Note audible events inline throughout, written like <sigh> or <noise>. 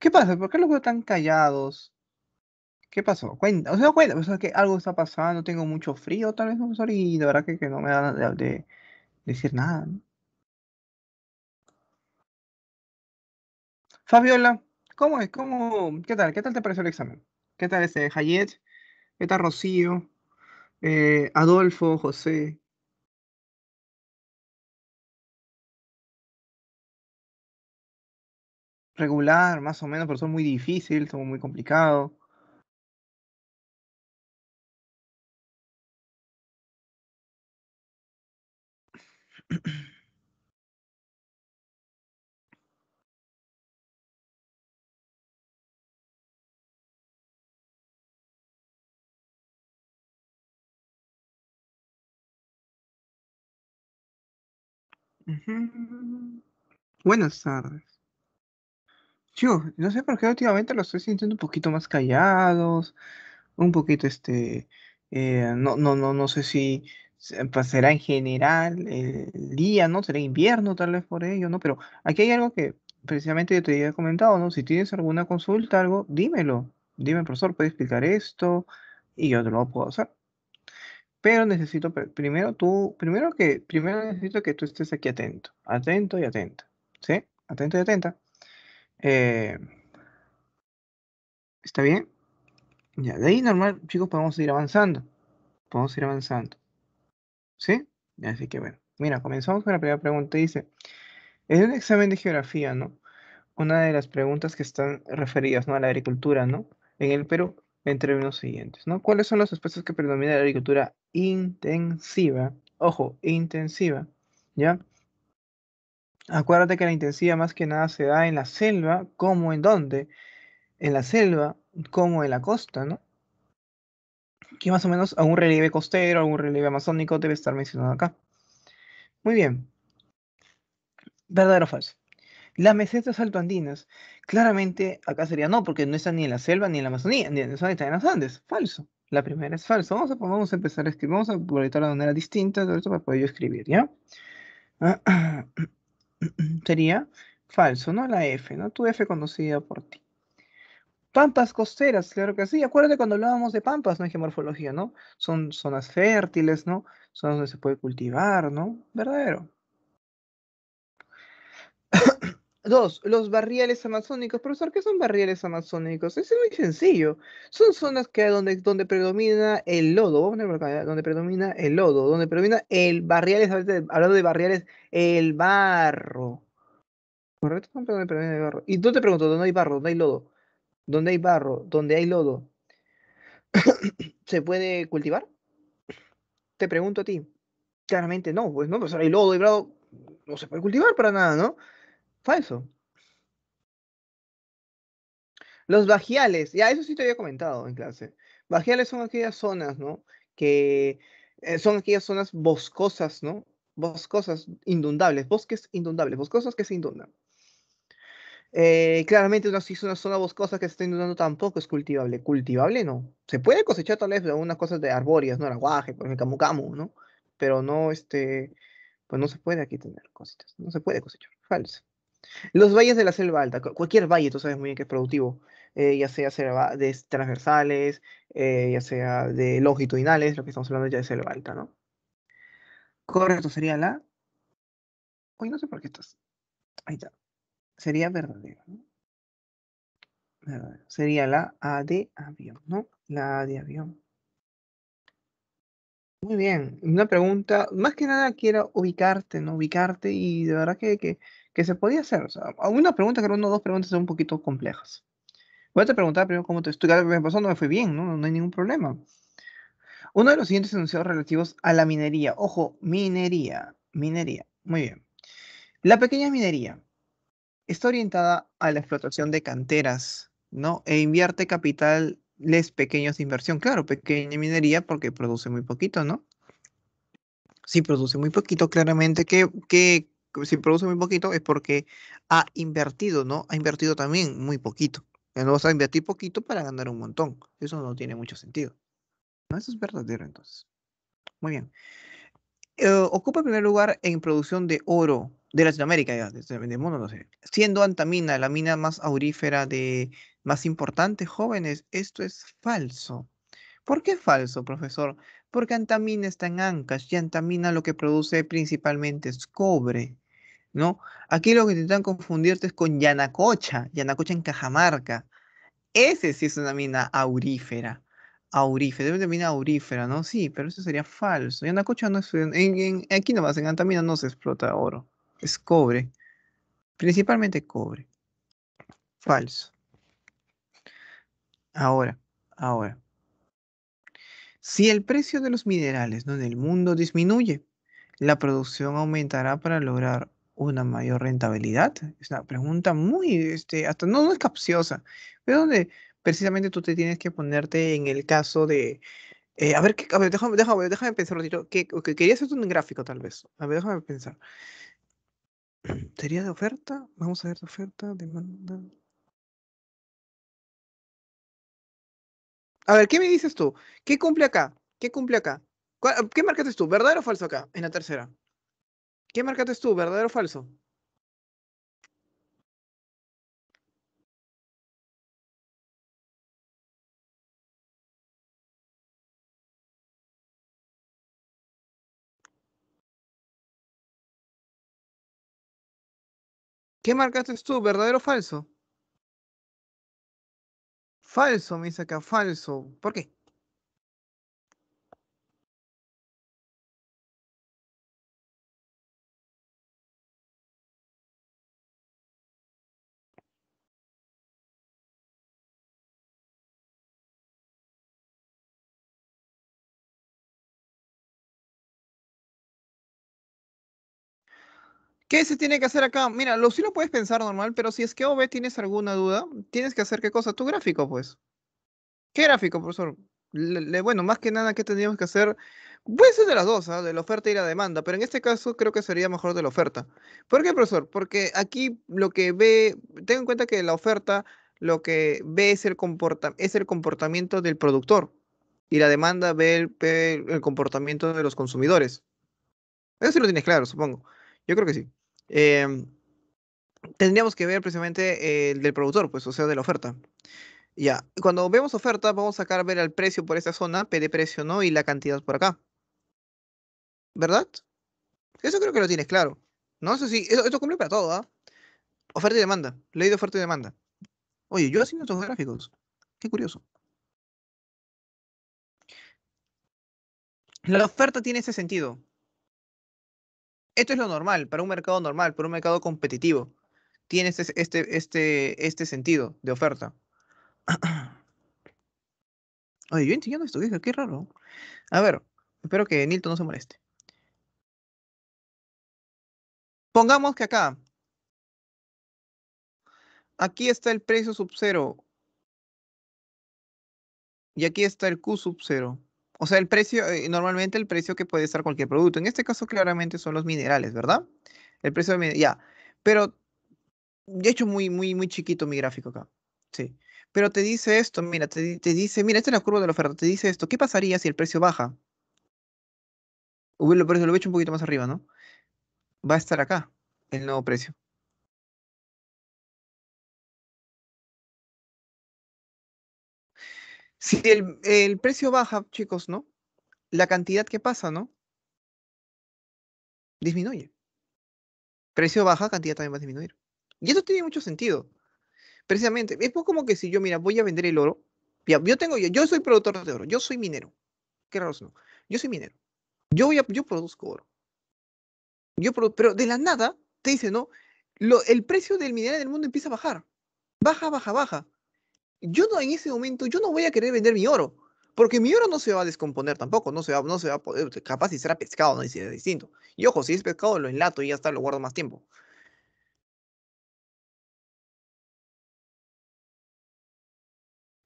¿Qué pasa? ¿Por qué los veo tan callados? ¿Qué pasó? Cuenta, o sea, cuenta, o sea, que algo está pasando, tengo mucho frío tal vez, profesor, y de verdad que, que no me da de, de decir nada. ¿no? Fabiola, ¿cómo es? ¿Cómo, ¿Qué tal? ¿Qué tal te pareció el examen? ¿Qué tal este Hayet? ¿Qué tal Rocío? Eh, Adolfo, José. regular, más o menos, pero son muy difíciles, son muy complicados. Buenas tardes. Yo, no sé por qué últimamente lo estoy sintiendo un poquito más callados, un poquito este, eh, no, no, no, no sé si pasará pues, en general el día, ¿no? Será invierno tal vez por ello, ¿no? Pero aquí hay algo que precisamente yo te había comentado, ¿no? Si tienes alguna consulta, algo, dímelo. Dime, profesor, ¿puede explicar esto? Y yo te lo puedo hacer. Pero necesito, primero tú, primero que, primero necesito que tú estés aquí atento, atento y atenta, ¿sí? Atento y atenta. Eh, ¿Está bien? Ya, de ahí normal, chicos, podemos ir avanzando. Podemos ir avanzando. ¿Sí? Así que bueno. Mira, comenzamos con la primera pregunta. Dice, es un examen de geografía, ¿no? Una de las preguntas que están referidas, ¿no? A la agricultura, ¿no? En el Perú, en términos siguientes, ¿no? ¿Cuáles son los aspectos que predomina la agricultura intensiva? Ojo, intensiva, ¿ya? Acuérdate que la intensidad más que nada se da en la selva, como en dónde? En la selva, como en la costa, ¿no? Que más o menos a un relieve costero, a un relieve amazónico debe estar mencionado acá. Muy bien. ¿Verdadero o falso? Las mesetas altoandinas. Claramente acá sería no, porque no están ni en la selva ni en la Amazonía, ni en, están en las Andes. Falso. La primera es falso. Vamos a, empezar a escribir, vamos a proyectar de manera distinta todo esto para poder yo escribir, ¿ya? <clears throat> <clears throat> sería falso, ¿no? La F, ¿no? Tu F conocida por ti. Pampas costeras, claro que sí. Acuérdate cuando hablábamos de pampas, ¿no? En geomorfología, ¿no? Son zonas fértiles, ¿no? Zonas donde se puede cultivar, ¿no? Verdadero. Dos, los barriales amazónicos. Profesor, ¿qué son barriales amazónicos? Es muy sencillo. Son zonas que donde, donde predomina el lodo, ¿eh? donde predomina el lodo, donde predomina el barriales, hablando de barriales, el barro. ¿Correcto? Donde predomina el barro. Y tú te pregunto, ¿dónde hay barro? ¿Dónde hay lodo? ¿Dónde hay barro? ¿Dónde hay lodo? <coughs> ¿Se puede cultivar? Te pregunto a ti. Claramente no, pues no, profesor, hay lodo, hay barro, no se puede cultivar para nada, ¿no? Falso. Los bajiales, ya eso sí te había comentado en clase. Bajiales son aquellas zonas, ¿no? Que eh, son aquellas zonas boscosas, ¿no? Boscosas, indundables. bosques indundables. boscosas que se inundan. Eh, claramente, una, si es una zona boscosa que se está inundando, tampoco es cultivable. Cultivable no. Se puede cosechar tal vez algunas cosas de arbóreas, ¿no? El aguaje, por el camu, ¿no? Pero no, este, pues no se puede aquí tener cositas. No se puede cosechar. Falso. Los valles de la selva alta, cualquier valle, tú sabes muy bien que es productivo, eh, ya sea de transversales, eh, ya sea de longitudinales, lo que estamos hablando ya de selva alta, ¿no? Correcto, sería la... Uy, no sé por qué estás. Ahí está. Sería verdadero, ¿no? Sería la A de avión, ¿no? La A de avión. Muy bien, una pregunta, más que nada quiero ubicarte, ¿no? Ubicarte y de verdad que, se podía hacer. O sea, una pregunta, creo, uno o dos preguntas son un poquito complejas. Voy a te preguntar primero cómo te estudiaste. me pasó, no me fue bien, ¿no? No hay ningún problema. Uno de los siguientes enunciados relativos a la minería. Ojo, minería, minería. Muy bien. La pequeña minería está orientada a la explotación de canteras, ¿no? E invierte capital les pequeños inversión. Claro, pequeña minería porque produce muy poquito, ¿no? Si produce muy poquito, claramente que, que si produce muy poquito es porque ha invertido, ¿no? Ha invertido también muy poquito. Eh, no vas a invertir poquito para ganar un montón. Eso no tiene mucho sentido. Eso es verdadero entonces. Muy bien. Eh, ocupa el primer lugar en producción de oro de Latinoamérica, ya, del mundo, no sé. Siendo Antamina la mina más aurífera de más importantes jóvenes, esto es falso. ¿Por qué falso, profesor? Porque Antamina está en Ancash y Antamina lo que produce principalmente es cobre, ¿no? Aquí lo que intentan confundirte es con Yanacocha, Yanacocha en Cajamarca. Ese sí es una mina aurífera aurífera, debe de mina aurífera, ¿no? Sí, pero eso sería falso. Yanacocha no es. aquí nomás, en Antamina no se explota oro es cobre, principalmente cobre. Falso. Ahora, ahora. Si el precio de los minerales ¿no? en el mundo disminuye, ¿la producción aumentará para lograr una mayor rentabilidad? Es una pregunta muy, este, hasta no, es capciosa, pero donde precisamente tú te tienes que ponerte en el caso de, eh, a ver, déjame, pensar un ratito, quería hacer un gráfico tal vez, a ver, déjame pensar. <clears throat> ¿Sería de oferta? Vamos a ver de oferta, demanda. A ver, ¿qué me dices tú? ¿Qué cumple acá? ¿Qué cumple acá? ¿Qué marcaste tú? ¿Verdadero o falso acá? En la tercera. ¿Qué marcaste tú? ¿Verdadero o falso? ¿Qué marcaste tú, verdadero o falso? Falso, me dice acá, falso. ¿Por qué? ¿Qué se tiene que hacer acá? Mira, lo sí lo puedes pensar normal, pero si es que OB tienes alguna duda, tienes que hacer qué cosa? Tu gráfico, pues. ¿Qué gráfico, profesor? bueno, más que nada, ¿qué tendríamos que hacer? Puede ser de las dos, ¿ah? de la oferta y la demanda, pero en este caso creo que sería mejor de la oferta. ¿Por qué, profesor? Porque aquí lo que ve, Tengo en cuenta que la oferta lo que ve es el, comporta, es el comportamiento del productor y la demanda ve el comportamiento de los consumidores. Eso sí lo tienes claro, supongo. Yo creo que sí. Em, tendríamos que ver precisamente el del productor, pues, o sea, de la oferta. Ya, cuando vemos oferta, vamos a sacar a ver el precio por esta zona, de precio, ¿no? Y la cantidad por acá. ¿Verdad? Eso creo que lo tienes claro. No, sé si esto cumple para todo, ¿ah? Oferta y demanda, ley de oferta y demanda. Oye, yo haciendo estos gráficos. Qué curioso. La oferta tiene ese sentido esto es lo normal, para un mercado normal, para un mercado competitivo. Tiene este, este, este, este sentido de oferta. Ay, <clears throat> yo entiendo esto, dije, qué raro. A ver, espero que Nilton no se moleste. Pongamos que acá. Aquí está el precio sub cero. Y aquí está el Q sub cero. O sea, el precio, eh, normalmente el precio que puede estar cualquier producto. En este caso, claramente son los minerales, ¿verdad? El precio de ya. Pero he hecho muy, muy, muy chiquito mi gráfico acá. Sí. Pero te dice esto, mira, te, dice, mira, esta es la curva de la oferta, te dice esto. ¿Qué pasaría si el precio baja? Por lo lo he hecho un poquito más arriba, ¿no? Va a estar acá el nuevo precio. Si el, el precio baja, chicos, ¿no? La cantidad que pasa, ¿no? Disminuye. Precio baja, cantidad también va a disminuir. Y eso tiene mucho sentido. Precisamente, es como que si yo, mira, voy a vender el oro. yo tengo, yo, yo soy productor de oro, yo soy minero. Qué raro no. Yo soy minero. Yo voy yo produzco oro. Yo pero de la nada te dice, ¿no? Lo, el precio del mineral del mundo empieza a bajar. Baja, baja, baja yo no en ese momento, yo no voy a querer vender mi oro, porque mi oro no se va a descomponer tampoco, no se va, no se va a poder, eh, capaz si será pescado, no es distinto. Y ojo, si es pescado lo enlato y ya está, lo guardo más tiempo.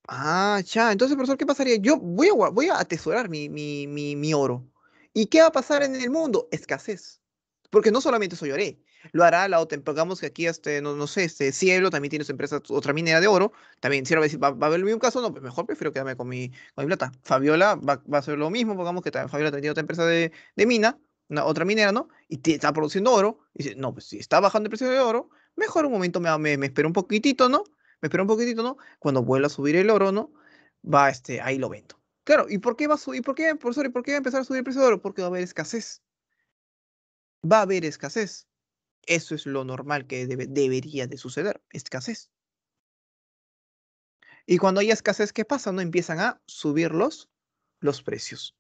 Ah, ya, entonces, profesor, ¿qué pasaría? Yo voy a, voy a atesorar mi, mi, mi, mi oro. ¿Y qué va a pasar en el mundo? Escasez. Porque no solamente soy lloré, lo hará la OTAN. Pongamos que aquí, este, no, sé, este Cielo también tiene su empresa, otra minera de oro. También si va a ¿va, a haber el mismo caso? No, pues mejor prefiero quedarme con mi, plata. Fabiola va, a hacer lo mismo, pongamos que Fabiola tiene otra empresa de, mina, una, otra minera, ¿no? Y está produciendo oro. Y dice, no, pues si está bajando el precio de oro, mejor un momento me, me, espero un poquitito, ¿no? Me espero un poquitito, ¿no? Cuando vuelva a subir el oro, ¿no? Va, este, ahí lo vendo. Claro, ¿y por qué va a subir? ¿Por qué, profesor, ¿y por qué va a empezar a subir el precio de oro? Porque va a haber escasez. Va a haber escasez. Eso es lo normal que debería de suceder, escasez. Y cuando hay escasez, ¿qué pasa? No empiezan a subir los, precios.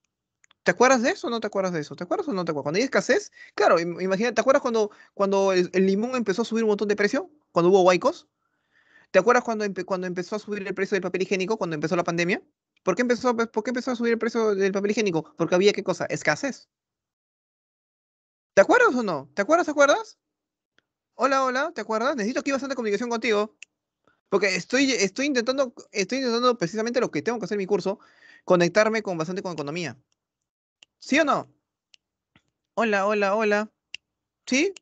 ¿Te acuerdas de eso o no te acuerdas de eso? ¿Te acuerdas o no te acuerdas? Cuando hay escasez, claro, imagínate, ¿te acuerdas cuando, cuando el, limón empezó a subir un montón de precio? Cuando hubo huaicos. ¿Te acuerdas cuando, cuando empezó a subir el precio del papel higiénico, cuando empezó la pandemia? ¿Por qué empezó, por qué empezó a subir el precio del papel higiénico? Porque había qué cosa? Escasez. ¿Te acuerdas o no? ¿Te acuerdas? ¿Te acuerdas? hola, hola, ¿te acuerdas? Necesito aquí bastante comunicación contigo. Porque estoy, estoy, intentando, estoy intentando precisamente lo que tengo que hacer en mi curso, conectarme con bastante con economía. ¿Sí o no? Hola, hola, hola. ¿Sí?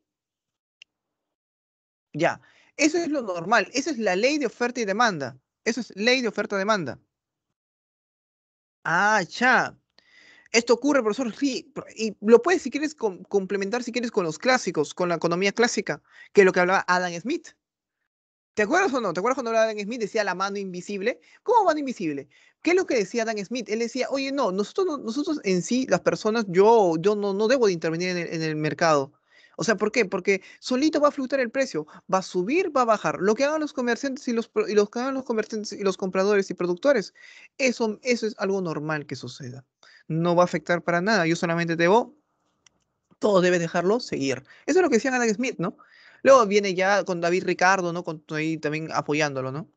Ya. Eso es lo normal. esa es la ley de oferta y demanda. Eso es ley de oferta y demanda. Ah, ya esto ocurre, profesor, sí, y lo puedes, si quieres, complementar, si quieres, con los clásicos, con la economía clásica, que es lo que hablaba Adam Smith. ¿Te acuerdas o no? ¿Te acuerdas cuando Adam Smith decía la mano invisible? ¿Cómo mano invisible? ¿Qué es lo que decía Adam Smith? Él decía, oye, no, nosotros, nosotros en sí, las personas, yo, yo no, no debo de intervenir en el, mercado. O sea, ¿por qué? Porque solito va a fluctuar el precio, va a subir, va a bajar. Lo que hagan los comerciantes y los, y los que hagan los comerciantes y los compradores y productores, eso, eso es algo normal que suceda no va a afectar para nada. Yo solamente debo, todo debes dejarlo seguir. Eso es lo que decía Adam Smith, ¿no? Luego viene ya con David Ricardo, ¿no? Con, ahí también apoyándolo, ¿no?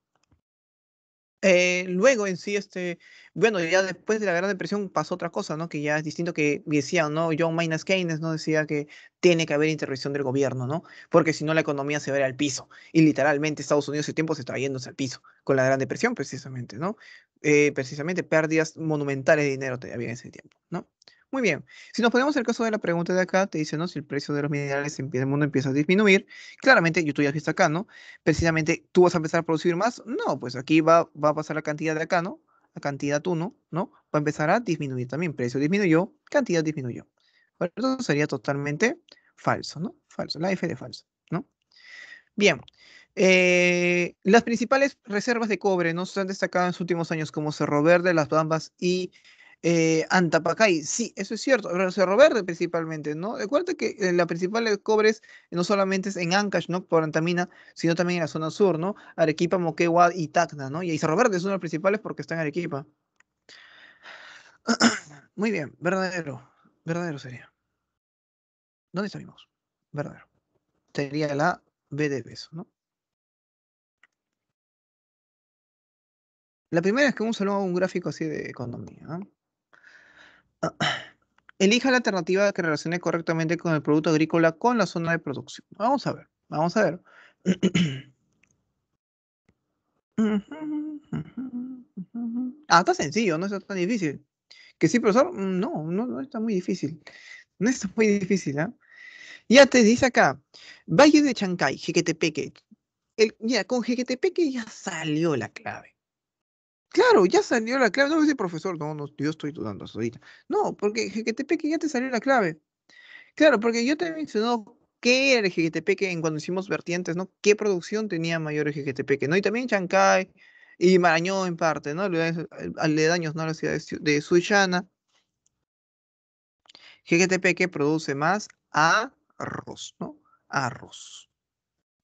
Eh, luego en sí, este, bueno, ya después de la Gran Depresión pasó otra cosa, ¿no? Que ya es distinto que decía, ¿no? John Maynard Keynes, ¿no? Decía que tiene que haber intervención del gobierno, ¿no? Porque si no la economía se va al piso. Y literalmente Estados Unidos ese tiempo se está yéndose al piso con la Gran Depresión precisamente, ¿no? Eh, precisamente pérdidas monumentales de dinero había en ese tiempo, ¿no? Muy bien, si nos ponemos el caso de la pregunta de acá, te dice, ¿no? Si el precio de los minerales en el mundo empieza a disminuir, claramente, y tú ya está acá, ¿no? Precisamente, ¿tú vas a empezar a producir más? No, pues aquí va, a pasar la cantidad de acá, ¿no? La cantidad 1, ¿no? Va a empezar a disminuir también. Precio disminuyó, cantidad disminuyó. eso sería totalmente falso, ¿no? Falso, la F de falso, ¿no? Bien, eh, las principales reservas de cobre no se han destacado en los últimos años como Cerro Verde, Las Bambas y eh, Antapacay, sí, eso es cierto. Cerro Verde principalmente, ¿no? Recuerda que eh, la principal de cobres no solamente es en Ancash, ¿no? Por Antamina, sino también en la zona sur, ¿no? Arequipa, Moquegua y Tacna, ¿no? Y Cerro Verde es uno de los principales porque está en Arequipa. <clears throat> Muy bien, verdadero. Verdadero sería. ¿Dónde estamos? Verdadero. Sería la B de ¿no? La primera es que un saludo a un gráfico así de economía. <clears throat> Elija la alternativa que relacione correctamente con el producto agrícola con la zona de producción. Vamos a ver, vamos a ver. <clears throat> Ah, está sencillo, no está tan difícil. Que sí, profesor, mm, no, no, está muy difícil. No está muy difícil, ¿ah? Ya te dice acá, Valle de Chancay, Jequetepeque. ya, con Jequetepeque ya salió la clave. Claro, ya salió la clave. No dice profesor, no, no, yo estoy dudando ahorita. No, porque que ya te salió la clave. Claro, porque yo te he mencionado qué era Jequetepeque que cuando hicimos vertientes, ¿no? ¿Qué producción tenía mayor que ¿no? Y también Chancay y Marañón en parte, ¿no? Eh, aledaños, ¿no? La ciudad de GTP que produce más arroz, ¿no? Arroz.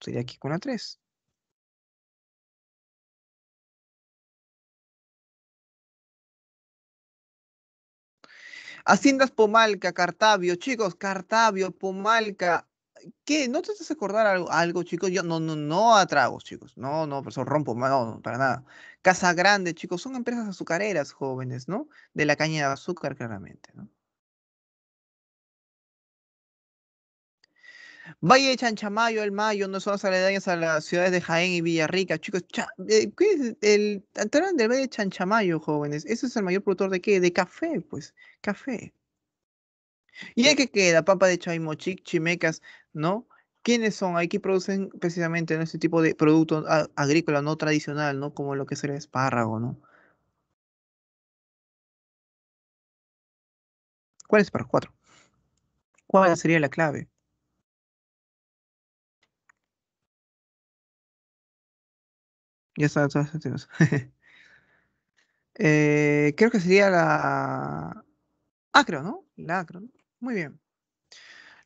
Sería aquí con la 3. Haciendas Pomalca, Cartavio, chicos, Cartavio, Pomalca. ¿Qué? ¿No te estás acordar algo, chicos? Yo no, no, no atrago, chicos. No, no, eso rompo, no, no, para nada. Casa Grande, chicos, son empresas azucareras jóvenes, ¿no? De la caña de azúcar, claramente, ¿no? Valle de Chanchamayo, El Mayo, no son las aledañas a las ciudades de Jaén y Villarrica. Chicos, eh, es el Antaran del Valle de Chanchamayo, oh, jóvenes? Ese es el mayor productor de qué? De café, pues, café. ¿Y el que queda? papa de Chaimochic, Chimecas, ¿no? ¿Quiénes son? que producen precisamente ese este tipo de producto ah, agrícola no tradicional, ¿no? Como lo que es el espárrago, ¿no? ¿Cuál es para cuatro? ¿Cuál sería la clave? Ya está, todas <laughs> eh, creo que sería la acro, ¿no? La acro. Muy bien.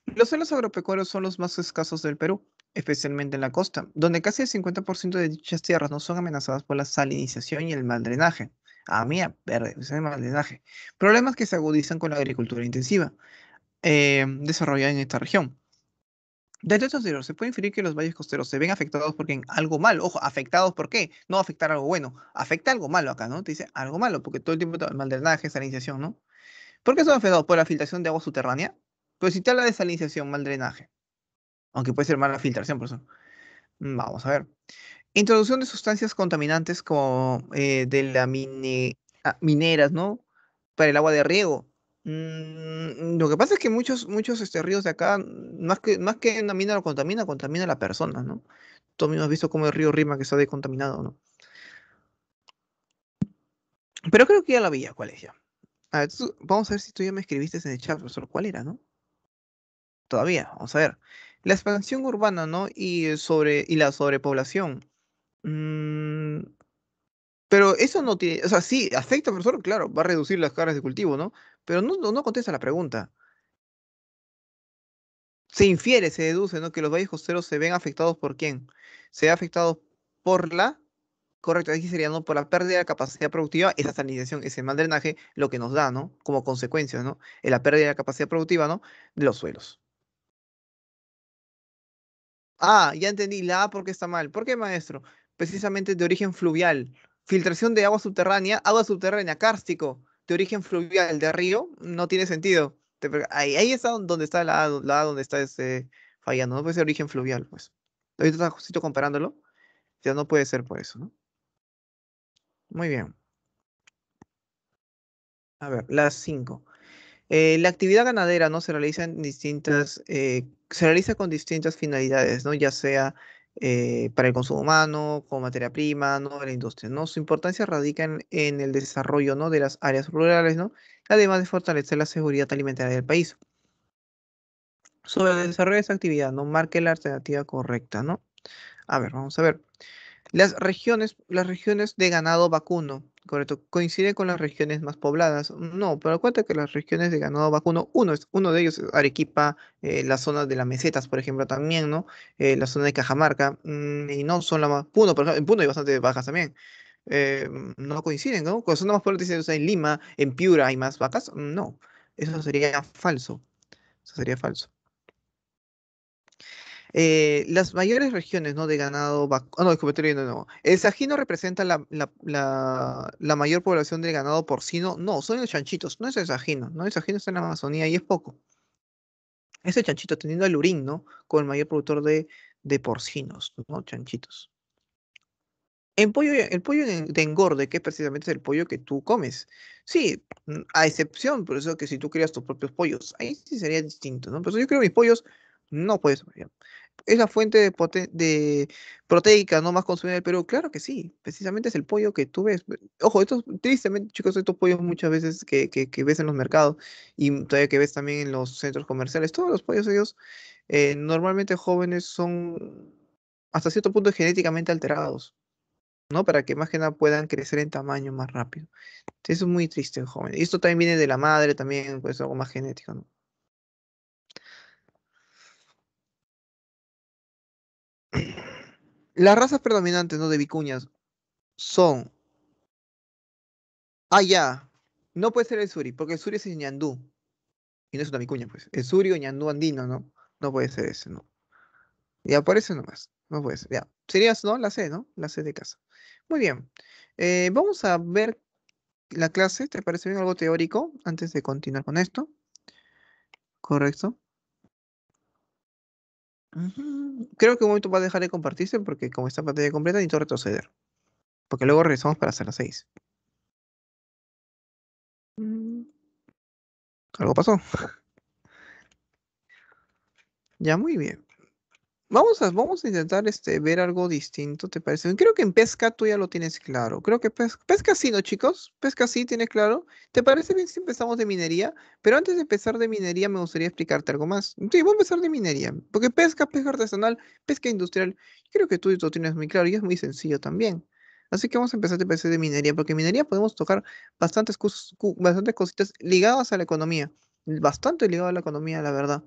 Los suelos agropecuarios son los más escasos del Perú, especialmente en la costa, donde casi el 50% de dichas tierras no son amenazadas por la salinización y el mal drenaje. ¡Ah, mía! es pues, el mal drenaje. Problemas que se agudizan con la agricultura intensiva eh, desarrollada en esta región. Desde estos se puede inferir que los valles costeros se ven afectados porque en algo malo, ojo, afectados por qué, no afectar algo bueno, afecta algo malo acá, ¿no? Te dice algo malo, porque todo el tiempo mal drenaje, salinización, ¿no? ¿Por qué son afectados? Por la filtración de agua subterránea, Pues si te habla de salinización, mal drenaje, aunque puede ser mala filtración, por eso. Mm, vamos a ver. Introducción de sustancias contaminantes como eh, de las ah, mineras, ¿no? Para el agua de riego, Mm, lo que pasa es que muchos, muchos este, ríos de acá, más que, más que la mina lo contamina, contamina a la persona, ¿no? Tú mismo has visto cómo el río Rima que está descontaminado, ¿no? Pero creo que ya la vi, ¿cuál es ya? A ver, vamos a ver si tú ya me escribiste en el chat, profesor, ¿cuál era, no? Todavía, vamos a ver. La expansión urbana, ¿no? Y, sobre, y la sobrepoblación. Mm, pero eso no tiene, o sea, sí, afecta, profesor, claro, va a reducir las cargas de cultivo, ¿no? pero no, contesta la pregunta. Se infiere, se deduce, ¿no? Que los valles costeros se ven afectados por quién? Se ha afectados por la, correcto, aquí sería, ¿no? Por la pérdida de capacidad productiva, esa salinización, ese mal drenaje, lo que nos da, ¿no? Como consecuencia, ¿no? Es la pérdida de la capacidad productiva, ¿no? De los suelos. Ah, ya entendí, la A porque está mal. ¿Por qué, maestro? Precisamente de origen fluvial. Filtración de agua subterránea, agua subterránea, cárstico de origen fluvial de río, no tiene sentido. Ahí, está donde está la, la donde está ese fallando, no puede ser origen fluvial, pues. Ahorita está justito comparándolo, ya no puede ser por eso, ¿no? Muy bien. A ver, las cinco eh, la actividad ganadera, ¿no? Se realiza en distintas, eh, se realiza con distintas finalidades, ¿no? Ya sea eh, para el consumo humano, como materia prima, ¿no? de la industria. ¿no? Su importancia radica en, el desarrollo ¿no? de las áreas rurales, ¿no? además de fortalecer la seguridad alimentaria del país. Sobre el desarrollo de esta actividad, ¿no? marque la alternativa correcta. ¿no? A ver, vamos a ver. Las regiones, las regiones de ganado vacuno, Correcto. ¿Coincide con las regiones más pobladas? No, pero cuenta que las regiones de ganado vacuno, uno, es, uno de ellos es Arequipa, eh, la zona de las mesetas, por ejemplo, también, ¿no? Eh, la zona de Cajamarca, mm, y no son las más... Puno, por ejemplo, en Puno hay bastante bajas también. Eh, no coinciden, ¿no? Con son más pobladas, dicen, o en Lima, en Piura hay más vacas. No, eso sería falso. Eso sería falso. Eh, las mayores regiones ¿no? de ganado vacuno, ah, no, disculpe, no, no. ¿El sajino representa la, mayor población de ganado porcino? No, son los chanchitos, no es el sajino, no el sajino está en la Amazonía y es poco. Es el chanchito, teniendo el urino ¿no? Con el mayor productor de, de porcinos, ¿no? Chanchitos. En pollo, el pollo de engorde, que es precisamente el pollo que tú comes. Sí, a excepción, por eso que si tú creas tus propios pollos, ahí sí sería distinto, ¿no? Pero yo creo mis pollos no puede ser. ¿Es la fuente de, de, proteica no más consumida Pero Perú? Claro que sí, precisamente es el pollo que tú ves. Ojo, estos, tristemente, chicos, estos pollos muchas veces que, ves en los mercados y todavía que ves también en los centros comerciales, todos los pollos ellos eh, normalmente jóvenes son hasta cierto punto genéticamente alterados, ¿no? Para que más que nada puedan crecer en tamaño más rápido. es muy triste, joven. Y esto también viene de la madre, también pues algo más genético, ¿no? Las razas predominantes ¿no? de vicuñas son. Ah, ya. No puede ser el suri, porque el suri es ñandú. Y no es una vicuña, pues. El suri o ñandú andino, ¿no? No puede ser ese, ¿no? Ya aparece nomás. No puede ser. Ya. Serías, ¿no? La C, ¿no? La C de casa. Muy bien. Eh, vamos a ver la clase. ¿Te parece bien algo teórico antes de continuar con esto? Correcto. Creo que un momento va a dejar de compartirse porque como esta pantalla completa necesito retroceder. Porque luego regresamos para hacer las 6. Mm. Algo pasó. <laughs> ya muy bien. Vamos a, intentar este, ver algo distinto, ¿te parece? Creo que en pesca tú ya lo tienes claro. Creo que pesca, pesca sí, ¿no, chicos? Pesca sí, tienes claro. ¿Te parece bien si empezamos de minería? Pero antes de empezar de minería, me gustaría explicarte algo más. Sí, voy a empezar de minería. Porque pesca, pesca artesanal, pesca industrial, creo que tú lo tienes muy claro y es muy sencillo también. Así que vamos a empezar, de parece de minería? Porque en minería podemos tocar bastantes, bastantes cositas ligadas a la economía. Bastante ligado a la economía, la verdad.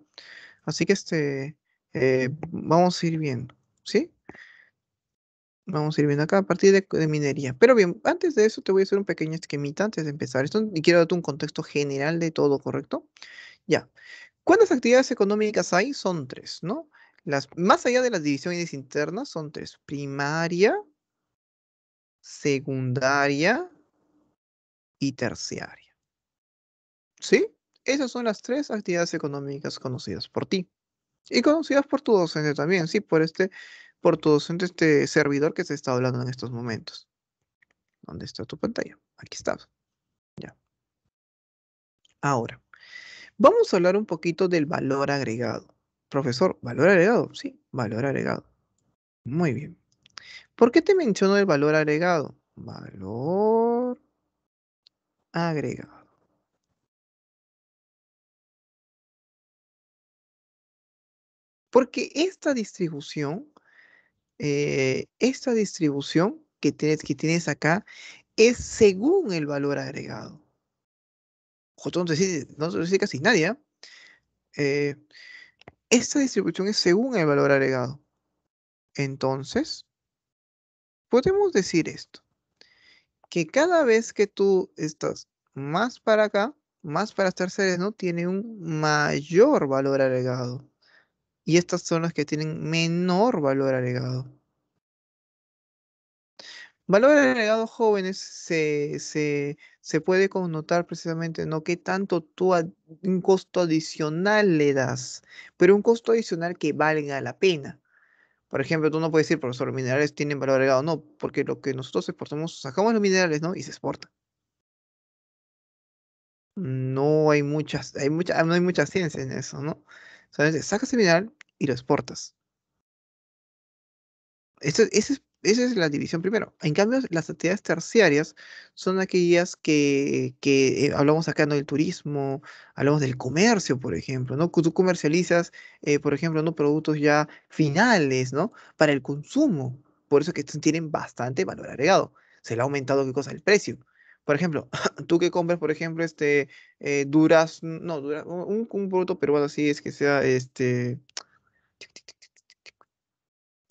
Así que este eh, vamos a ir viendo, ¿sí? Vamos a ir viendo acá a partir de, minería. Pero bien, antes de eso te voy a hacer un pequeño esquemita antes de empezar esto y quiero darte un contexto general de todo, ¿correcto? Ya. ¿Cuántas actividades económicas hay? Son tres, ¿no? Las, más allá de las divisiones internas, son tres. Primaria, secundaria y terciaria. ¿Sí? Esas son las tres actividades económicas conocidas por ti. Y conocidas por tu docente también, sí, por este, por tu docente, este servidor que se está hablando en estos momentos. ¿Dónde está tu pantalla? Aquí estás Ya. Ahora, vamos a hablar un poquito del valor agregado. Profesor, valor agregado, sí, valor agregado. Muy bien. ¿Por qué te menciono el valor agregado? Valor agregado. Porque esta distribución, eh, esta distribución que tienes, que tienes acá es según el valor agregado. tú no se no dice casi nadie. ¿ah? Eh, esta distribución es según el valor agregado. Entonces, podemos decir esto. Que cada vez que tú estás más para acá, más para estar no tiene un mayor valor agregado. Y estas son las que tienen menor valor agregado. Valor agregado jóvenes se, se, puede connotar precisamente ¿no? que tanto tú un costo adicional le das, pero un costo adicional que valga la pena. Por ejemplo, tú no puedes decir, profesor, los minerales tienen valor agregado. No, porque lo que nosotros exportamos, sacamos los minerales, ¿no? Y se exporta. No hay muchas, hay mucha, no hay mucha ciencia en eso, ¿no? sacas el mineral, y lo exportas. Esa es, la división primero. En cambio, las actividades terciarias son aquellas que, eh, hablamos acá, Del turismo, hablamos del comercio, por ejemplo, ¿no? Tú comercializas, eh, por ejemplo, ¿no? Productos ya finales, ¿no? Para el consumo. Por eso que tienen bastante valor agregado. Se le ha aumentado, ¿qué cosa? El precio. Por ejemplo, <laughs> tú que compras, por ejemplo, este eh, duras, no, duras, un, un, producto peruano así es que sea este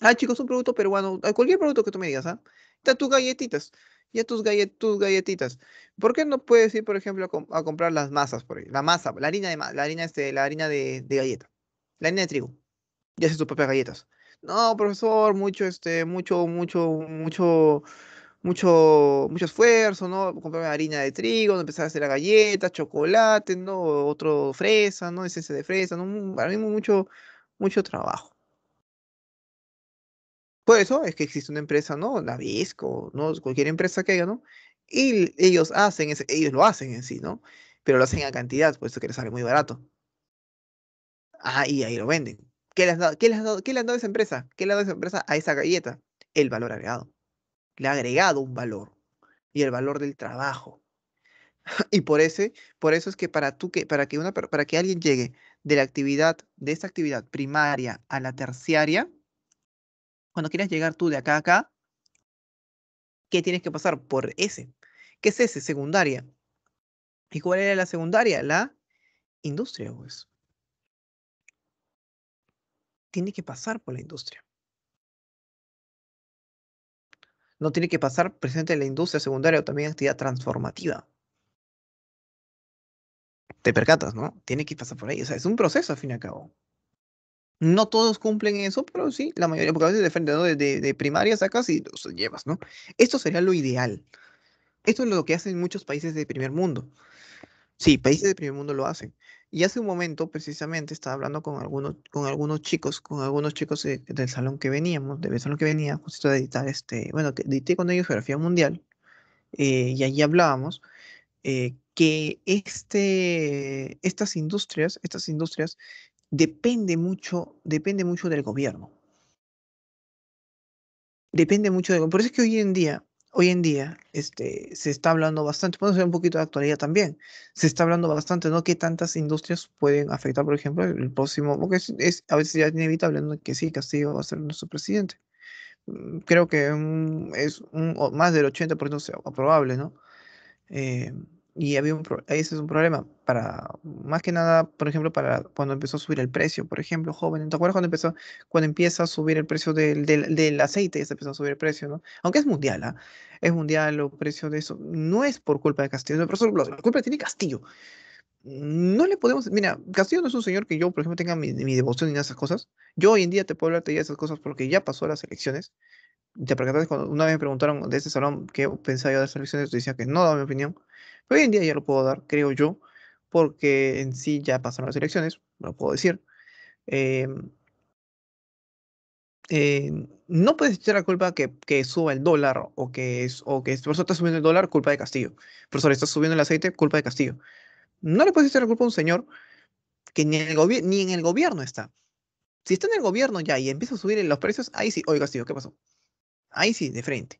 Ah, chicos, un producto peruano, eh, cualquier producto que tú me digas, ¿ah? Está tus galletitas, ya tus, gallet, tus galletitas. ¿Por qué no puedes ir, por ejemplo, a, comprar las masas por ahí? La masa, la harina de, la harina este, la harina de, galleta, la harina de trigo. Y haces tus propias galletas. No, profesor, mucho, este, mucho, mucho, mucho, mucho, mucho esfuerzo, ¿no? Comprar harina de trigo, empezar a hacer la galletas, chocolate, ¿no? Otro fresa, ¿no? Esencia de fresa, ¿no? Para mí mucho, mucho trabajo. Por eso es que existe una empresa, ¿no? VISCO, ¿no? Cualquier empresa que haya, ¿no? Y ellos hacen, ese, ellos lo hacen en sí, ¿no? Pero lo hacen a cantidad, por eso que les sale muy barato. Ah, y ahí lo venden. ¿Qué le, han dado esa empresa? ¿Qué le ha dado esa empresa a esa galleta? El valor agregado. Le ha agregado un valor. Y el valor del trabajo. <laughs> Y por ese, por eso es que para tú que, para que una para que alguien llegue de la actividad, de esta actividad primaria a la terciaria, cuando quieras llegar tú de acá a acá, ¿qué tienes que pasar? Por ese? ¿Qué es ese? Secundaria. ¿Y cuál era la secundaria? La industria, pues. Tiene que pasar por la industria. No tiene que pasar presente en la industria secundaria o también actividad transformativa te percatas, ¿no? Tiene que pasar por ahí. O sea, es un proceso al fin y al cabo. No todos cumplen eso, pero sí, la mayoría, porque a veces de, ¿no? de, primaria sacas y los llevas, ¿no? Esto sería lo ideal. Esto es lo que hacen muchos países de primer mundo. Sí, países de primer mundo lo hacen. Y hace un momento, precisamente, estaba hablando con algunos, con algunos chicos, con algunos chicos del salón que veníamos, del salón que venía, justo de editar este, bueno, que edité con ellos Geografía Mundial, eh, y allí hablábamos eh, que este, estas industrias, estas industrias depende mucho, depende mucho del gobierno. Depende mucho del Por eso es que hoy en día, hoy en día, este, se está hablando bastante, podemos hacer un poquito de actualidad también, se está hablando bastante, ¿no? Que tantas industrias pueden afectar, por ejemplo, el próximo, porque es, a veces ya es inevitable, ¿no? Que sí, Castillo va a ser nuestro presidente. Mm, creo que es un, más del 80% probable, ¿no? Eh, y había un ese es un problema para, más que nada, por ejemplo, para cuando empezó a subir el precio, por ejemplo, joven. ¿Te acuerdas cuando empezó, cuando empieza a subir el precio del, del, del aceite? Se empezó a subir el precio, ¿no? Aunque es mundial, ¿ah? Es mundial el precio de eso. No es por culpa de Castillo, la culpa tiene Castillo. No le podemos, mira, Castillo no es un señor que yo, por ejemplo, tenga mi, mi devoción ni esas cosas. Yo hoy en día te puedo hablar de esas cosas porque ya pasó las elecciones te acuerdas cuando una vez me preguntaron de ese salón qué pensaba yo de las elecciones, te decía que no daba mi opinión. Hoy en día ya lo puedo dar, creo yo, porque en sí ya pasaron las elecciones, lo puedo decir. Em, eh, no puedes echar la culpa que, que, suba el dólar o que, es, o que por está subiendo el dólar, culpa de Castillo. Por eso está subiendo el aceite, culpa de Castillo. No le puedes echar la culpa a un señor que ni en el, ni en el gobierno está. Si está en el gobierno ya y empieza a subir los precios, ahí sí, oiga, Castillo, ¿qué pasó? Ahí sí, de frente.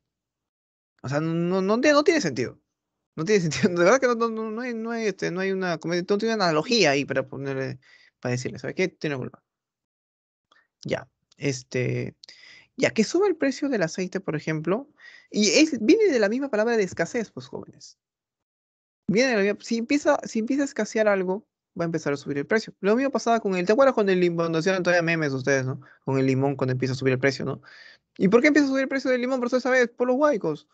O sea, no tiene sentido. No tiene sentido. De verdad que no, no, no, hay, no hay, este, no hay una. tiene analogía ahí para ponerle. Para decirle, ¿sabes qué? Tiene culpa. Ya. Este. Ya que sube el precio del aceite, por ejemplo. Y es, viene de la misma palabra de escasez, pues jóvenes. Viene si, empieza, si empieza a escasear algo, va a empezar a subir el precio. Lo mismo pasaba con el, ¿te acuerdas con el limón? Cuando hacían todavía memes ustedes, ¿no? Con el limón cuando empieza a subir el precio, ¿no? ¿Y por qué empieza a subir el precio del limón? Por eso ¿sabes? por los huaicos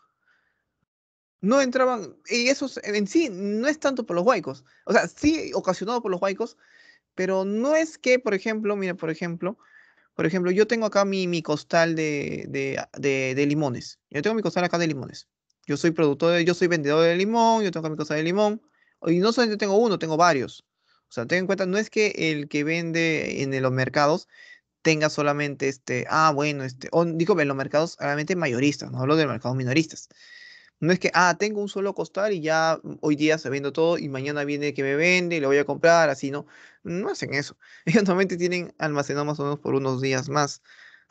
no entraban, y eso en sí no es tanto por los huaicos, o sea, sí ocasionado por los huaicos, pero no es que, por ejemplo, mira, por ejemplo, por ejemplo, yo tengo acá mi, mi costal de, de, de, limones, yo tengo mi costal acá de limones, yo soy productor, yo soy vendedor de limón, yo tengo acá mi costal de limón, y no solamente tengo uno, tengo varios, o sea, ten en cuenta, no es que el que vende en los mercados tenga solamente este, ah, bueno, este, digo, en los mercados, realmente mayoristas, no hablo de mercados minoristas no es que, ah, tengo un solo costal y ya mm, hoy día sabiendo todo y mañana viene que me vende y lo voy a comprar, así no. No hacen eso. <laughs> Ellos normalmente tienen almacenado más o menos por unos días más,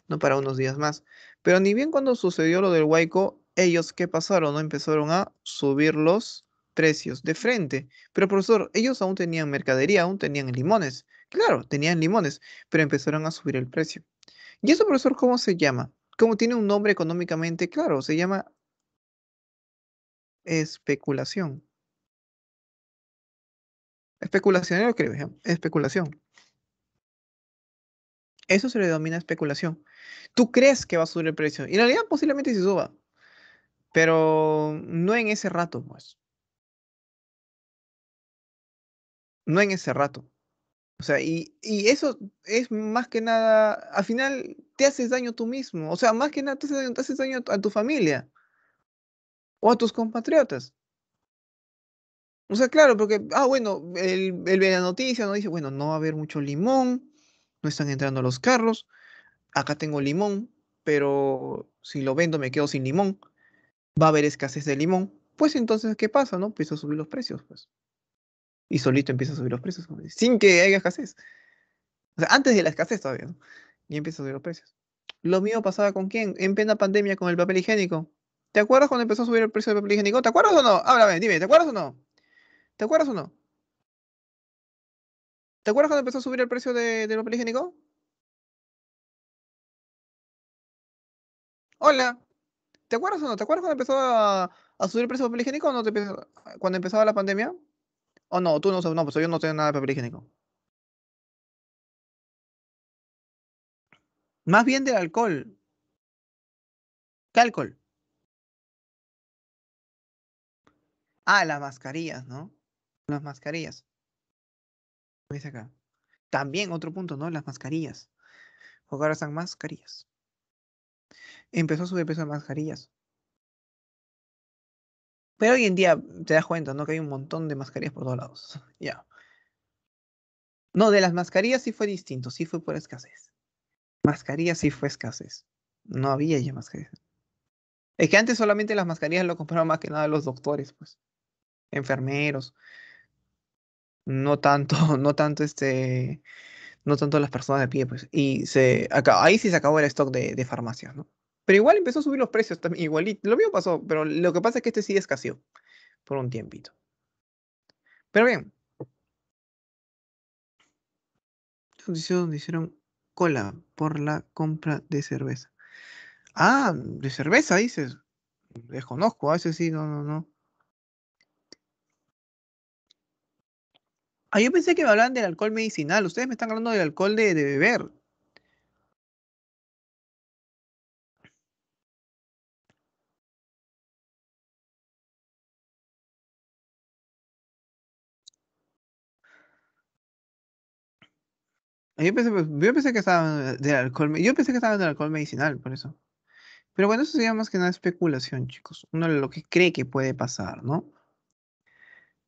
no para unos días más. Pero ni bien cuando sucedió lo del waiko ellos, ¿qué pasaron? No empezaron a subir los precios de frente. Pero profesor, ellos aún tenían mercadería, aún tenían limones. Claro, tenían limones, pero empezaron a subir el precio. ¿Y eso, profesor, cómo se llama? Como tiene un nombre económicamente, claro, se llama especulación. Especulación especulación. Eso se le denomina especulación. Tú crees que va a subir el precio. Y en realidad posiblemente si suba. Pero no en ese rato, pues. No en ese rato. O sea, y, y, eso es más que nada, al final te haces daño tú mismo. O sea, más que nada te haces daño a tu familia o a tus compatriotas. O sea, claro, porque, ah, bueno, él ve la noticia no dice, bueno, no va a haber mucho limón, no están entrando los carros, acá tengo limón, pero si lo vendo me quedo sin limón, va a haber escasez de limón, pues entonces, ¿qué pasa? ¿No? Empieza a subir los precios, pues. Y solito empieza a subir los precios, sin que haya escasez. O sea, antes de la escasez todavía, ¿no? Y empieza a subir los precios. Lo mío pasaba con quién? En plena pandemia con el papel higiénico. ¿Te acuerdas cuando empezó a subir el precio del papel higiénico? ¿Te acuerdas o no? Háblame, dime, ¿te acuerdas o no? ¿Te acuerdas o no? ¿Te acuerdas cuando empezó a subir el precio de, del papel higiénico? Hola. ¿Te acuerdas o no? ¿Te acuerdas cuando empezó a, a subir el precio del papel higiénico o no? Te ¿Cuando empezaba la pandemia? ¿O no? Tú no sabes, no, pues yo no tengo nada de papel higiénico. Más bien del alcohol. ¿Qué alcohol? Ah, las mascarillas, ¿no? Las mascarillas. Dice acá? También otro punto, ¿no? Las mascarillas. Porque ahora están mascarillas. Empezó a subir peso de mascarillas. Pero hoy en día te das cuenta, ¿no? Que hay un montón de mascarillas por todos lados. <laughs> Ya. No, de las mascarillas sí fue distinto, sí fue por escasez. Mascarillas sí fue escasez. No había ya mascarillas. Es que antes solamente las mascarillas lo compraban más que nada los doctores, pues enfermeros, no tanto, <laughs> no tanto este, no tanto las personas de pie, pues. Y se, acá, ahí sí se acabó el stock de, farmacias, ¿no? Pero igual empezó a subir los precios también, igualito. Lo mismo pasó, pero lo que pasa es que este sí escaseó por un tiempito. Pero bien. Donde hicieron cola por la compra de cerveza. Ah, de cerveza dices. Desconozco, a sí, no, no, no. Ah, yo pensé que me hablaban del alcohol medicinal. Ustedes me están hablando del alcohol de, beber. Ah, pues, yo pensé, que estaban eh, del alcohol, yo pensé que estaban del alcohol medicinal, por eso. Pero bueno, eso sería más que nada especulación, chicos. Uno lo que cree que puede pasar, ¿no?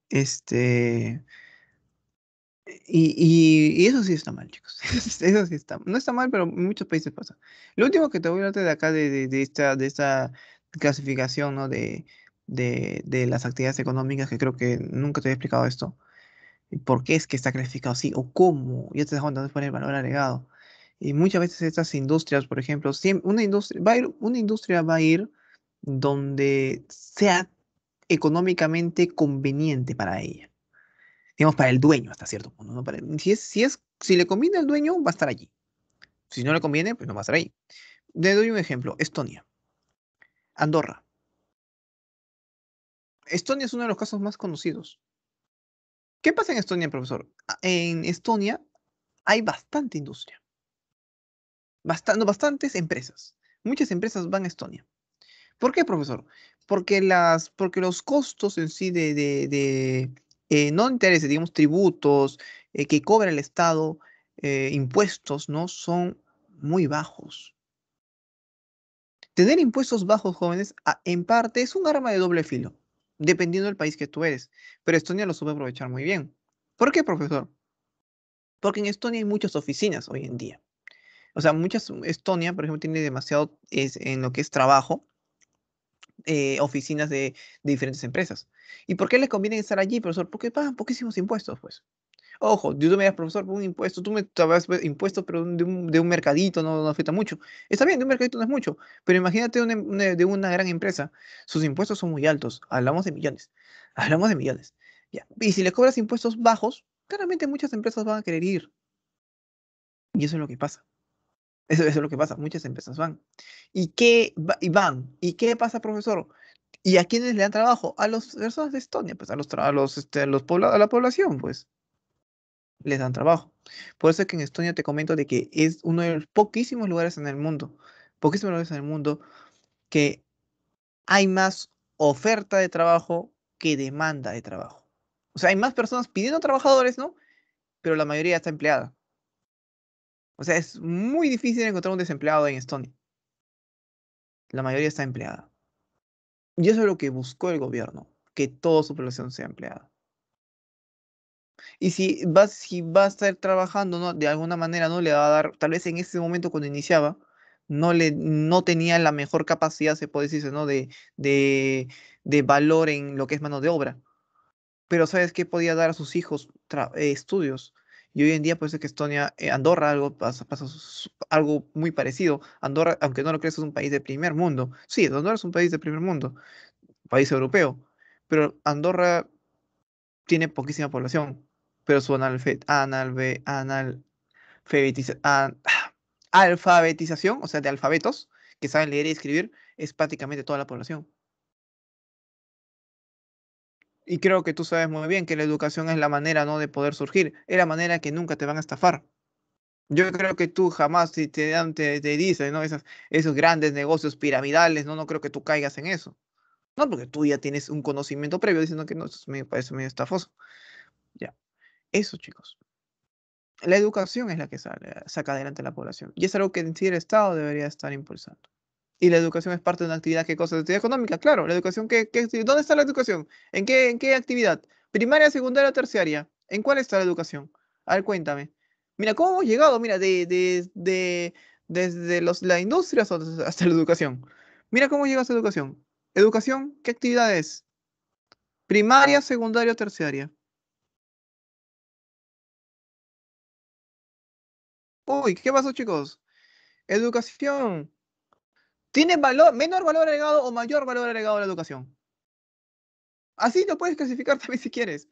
Este, y, eso sí está mal, chicos. <laughs> Eso sí está No está mal, pero en muchos países pasa. Lo último que te voy a dar de acá, de, de, esta, de esta clasificación ¿no? de, de, de, las actividades económicas, que creo que nunca te había explicado esto. ¿Por qué es que está clasificado así? ¿O cómo? Ya te dejo entonces poner valor agregado. Y muchas veces estas industrias, por ejemplo, una industria va a ir, una industria va a ir donde sea económicamente conveniente para ella digamos, para el dueño hasta cierto punto. si, es, si, es, si le conviene al dueño, va a estar allí. Si no le conviene, pues no va a estar ahí. Le doy un ejemplo, Estonia, Andorra. Estonia es uno de los casos más conocidos. ¿Qué pasa en Estonia, profesor? Ah, en Estonia hay bastante industria. bastantes empresas. Muchas empresas van a Estonia. ¿Por qué, profesor? Porque, las, porque los costos en sí de eh, no intereses, digamos tributos eh, que cobra el Estado, eh, impuestos, ¿no? Son muy bajos. Tener impuestos bajos, jóvenes, en parte es un arma de doble filo, dependiendo del país que tú eres. Pero Estonia lo a aprovechar muy bien. ¿Por qué, profesor? Porque en Estonia hay muchas oficinas hoy en día. O sea, muchas, Estonia, por ejemplo, tiene demasiado es, en lo que es trabajo, eh, oficinas de, diferentes empresas. ¿Y por qué les conviene estar allí, profesor? Porque pagan poquísimos impuestos, pues. Ojo, tú me das, profesor, un impuesto, tú me tabas impuestos, pero de un, mercadito no, afecta mucho. Está bien, de un mercadito no es mucho, pero imagínate em, eh, de una gran empresa. Sus impuestos son muy altos, hablamos de millones, <laughs> hablamos de millones. Y si le cobras impuestos bajos, claramente muchas empresas van a querer ir. Y eso es lo que pasa. Eso, es lo que pasa, muchas empresas van. ¿Y qué y van? ¿Y qué pasa, profesor? ¿Y a quiénes le dan trabajo? A las personas de Estonia, pues a los, a este, a los a la población, pues les dan trabajo. Por eso es que en Estonia te comento de que es uno de los poquísimos lugares en el mundo, poquísimos lugares en el mundo que hay más oferta de trabajo que demanda de trabajo. O sea, hay más personas pidiendo trabajadores, ¿no? Pero la mayoría está empleada. O sea, es muy difícil encontrar un desempleado en Estonia. La mayoría está empleada. Y eso es lo que buscó el gobierno, que toda su población sea empleada. Y si va, si va a estar trabajando, ¿no? de alguna manera no le va a dar, tal vez en ese momento cuando iniciaba, no, le, no tenía la mejor capacidad, se puede decir, ¿no? de, de, de valor en lo que es mano de obra. Pero ¿sabes qué podía dar a sus hijos eh, estudios? Y hoy en día parece pues, que Estonia, eh, Andorra, algo, pasa, algo muy parecido. Andorra, aunque no lo creas, es un país de primer mundo. Sí, Andorra es un país de primer mundo, país europeo. Pero Andorra tiene poquísima población, pero su analfet, <sighs> alfabetización, o sea, de alfabetos que saben leer y escribir, es prácticamente toda la población. Y creo que tú sabes muy bien que la educación es la manera no de poder surgir, es la manera que nunca te van a estafar. Yo creo que tú jamás, si te, te, dicen, ¿no? Esas, esos grandes negocios piramidales, ¿no? No creo que tú caigas en eso. No, porque tú ya tienes un conocimiento previo diciendo que no, eso me parece medio estafoso. Ya. Eso, chicos. La educación es la que saca adelante a la población. Y es algo que el Estado debería estar impulsando. Y la educación es parte de una actividad, ¿qué cosa? actividad económica, claro. ¿La educación qué, ¿Dónde está la educación? ¿En qué, ¿En qué actividad? ¿Primaria, secundaria o terciaria? ¿En cuál está la educación? A ver, cuéntame. Mira, ¿cómo hemos llegado? Mira, de, desde la industria hasta la educación. Mira cómo llegas a la educación. Educación, ¿qué actividad es? Primaria, secundaria o terciaria. Uy, ¿qué pasó, chicos? Educación. ¿Tiene valor, menor valor agregado o mayor valor agregado a la educación? Así lo puedes clasificar <laughs> también si quieres.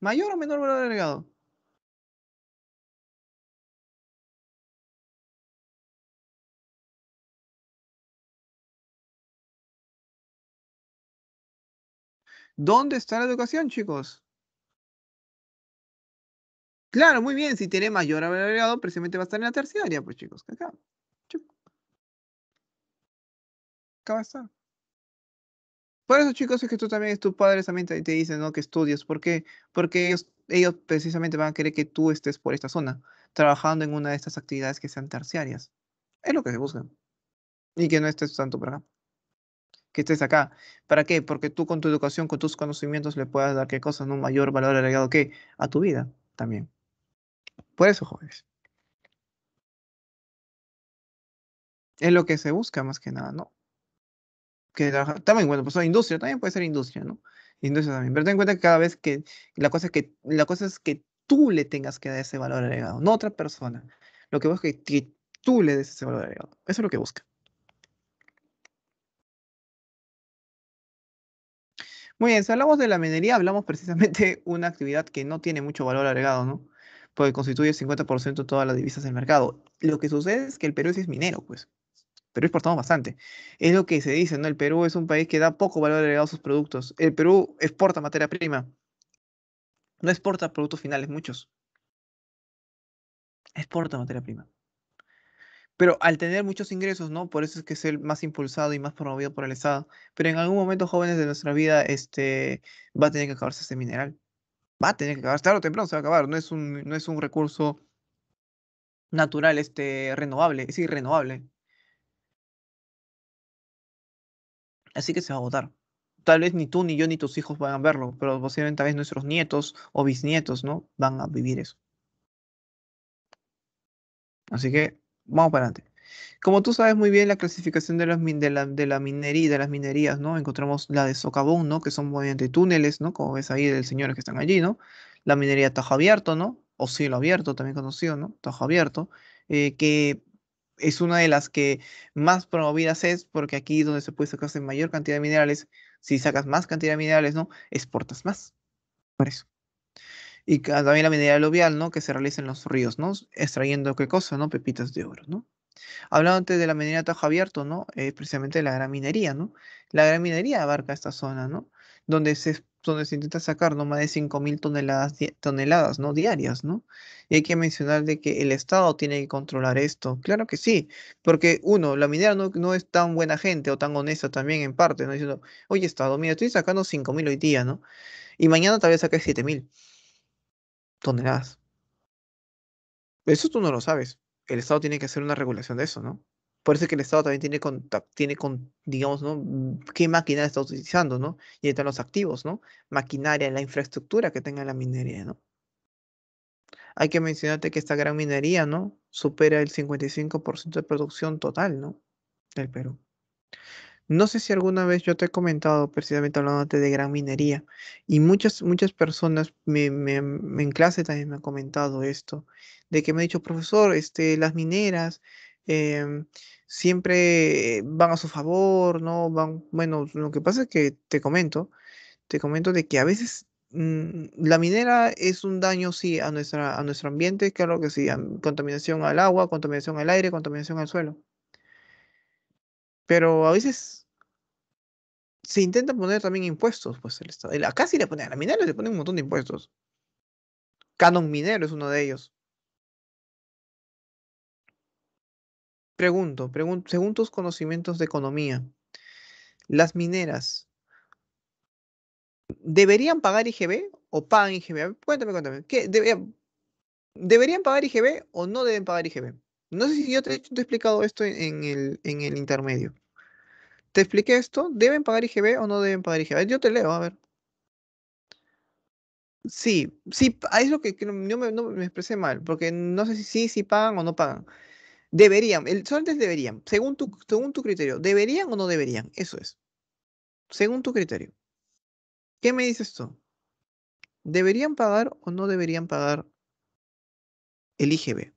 ¿Mayor o menor valor agregado? ¿Dónde está la educación, chicos? Claro, muy bien, si tiene mayor valor agregado, precisamente va a estar en la terciaria, pues chicos, acá. estar Por eso, chicos, es que tú también, es tus padres también te, dicen, ¿no? Que estudies. ¿Por qué? Porque ellos, precisamente van a querer que tú estés por esta zona, trabajando en una de estas actividades que sean terciarias. Es lo que se busca Y que no estés tanto por acá. Que estés acá. ¿Para qué? Porque tú con tu educación, con tus conocimientos, le puedas dar qué cosas, ¿no? Un mayor valor agregado que a tu vida también. Por eso, jóvenes. Es lo que se busca más que nada, ¿no? que también, bueno, pues industria, también puede ser industria, ¿no? Industria también, pero ten en cuenta que cada vez que la cosa es que, la cosa es que tú le tengas que dar ese valor agregado, no otra persona. Lo que busca es que tú le des ese valor agregado. Eso es lo que busca. Muy bien, si hablamos de la minería, hablamos precisamente de <laughs> una actividad que no tiene mucho valor agregado, ¿no? Porque constituye el 50% de todas las divisas del mercado. Lo que sucede es que el Perú sí es minero, pues. Perú exportamos bastante. Es lo que se dice, ¿no? El Perú es un país que da poco valor agregado a sus productos. El Perú exporta materia prima. No exporta productos finales, muchos. Exporta materia prima. Pero al tener muchos ingresos, ¿no? Por eso es que es el más impulsado y más promovido por el Estado. Pero en algún momento, jóvenes de nuestra vida, este, va a tener que acabarse ese mineral. Va a tener que acabarse. Tarde o temprano se va a acabar. No es un, no es un recurso natural, este, renovable. Es irrenovable. Así que se va a agotar. Tal vez ni tú, ni yo, ni tus hijos van a verlo, pero posiblemente tal vez nuestros nietos o bisnietos, ¿no? Van a vivir eso. Así que vamos para adelante. Como tú sabes muy bien, la clasificación de, de, la, minería, de las minerías, ¿no? Encontramos la de socavón, ¿no? Que son mediante túneles, ¿no? Como ves ahí del señor que están allí, ¿no? La minería tajo abierto, ¿no? O cielo abierto, también conocido, ¿no? Tajo abierto, eh, que es una de las que más promovidas es, porque aquí donde se puede sacarse mayor cantidad de minerales. Si sacas más cantidad de minerales, ¿no? Exportas más. Por eso. Y también la minería aluvial, ¿no? Que se realiza en los ríos, ¿no? Extrayendo, ¿qué cosa, no? Pepitas de oro, ¿no? Hablando antes de la minería de tajo abierto, ¿no? Es precisamente la gran minería, ¿no? La gran minería abarca esta zona, ¿no? Donde se donde se intenta sacar no más de 5.000 toneladas, toneladas ¿no? diarias, ¿no? Y hay que mencionar de que el Estado tiene que controlar esto. Claro que sí, porque uno, la minera no, no es tan buena gente o tan honesta también en parte, ¿no? Diciendo, oye Estado, mira, estoy sacando 5.000 hoy día, ¿no? Y mañana tal vez saque 7.000 toneladas. Eso tú no lo sabes. El Estado tiene que hacer una regulación de eso, ¿no? Por eso que el Estado también tiene, tiene con, digamos, ¿no? Mm, qué maquinaria está utilizando, ¿no? Y ahí están los activos, ¿no? Maquinaria, la infraestructura que tenga la minería, ¿no? Hay que mencionarte que esta gran minería, ¿no? Supera el 55% de producción total, ¿no? Del Perú. No sé si alguna vez yo te he comentado, precisamente hablando de gran minería, y muchas, muchas personas me, en clase también me han comentado esto, de que me han dicho, profesor, este, las mineras eh, siempre van a su favor, ¿no? Van, bueno, lo que pasa es que te comento, te comento de que a veces mm, la minera es un daño, sí, a, nuestra, a nuestro ambiente, claro que sí, contaminación al agua, contaminación al aire, contaminación al suelo. Pero a veces se intenta poner también impuestos, pues el Estado. Acá sí le ponen, a la minera le ponen un montón de impuestos. Canon minero es uno de ellos. Pregunto, según tus conocimientos de economía, las mineras deberían pagar IGB o pagan IGB? Cuéntame, cuéntame. ¿qué, ¿Deberían pagar IGB o no deben pagar IGB? No sé si yo te, he explicado esto en el, intermedio. ¿Te expliqué esto? ¿Deben pagar IGB o no deben pagar IGB? Yo te leo, a ver. Sí, sí, es lo que, yo me, me, expresé mal, porque no sé si sí, si pagan o no pagan. Deberían, el es deberían, según tu, según tu criterio, ¿deberían o no deberían? Eso es. Según tu criterio. ¿Qué me dices tú? ¿Deberían pagar o no deberían pagar el IGB?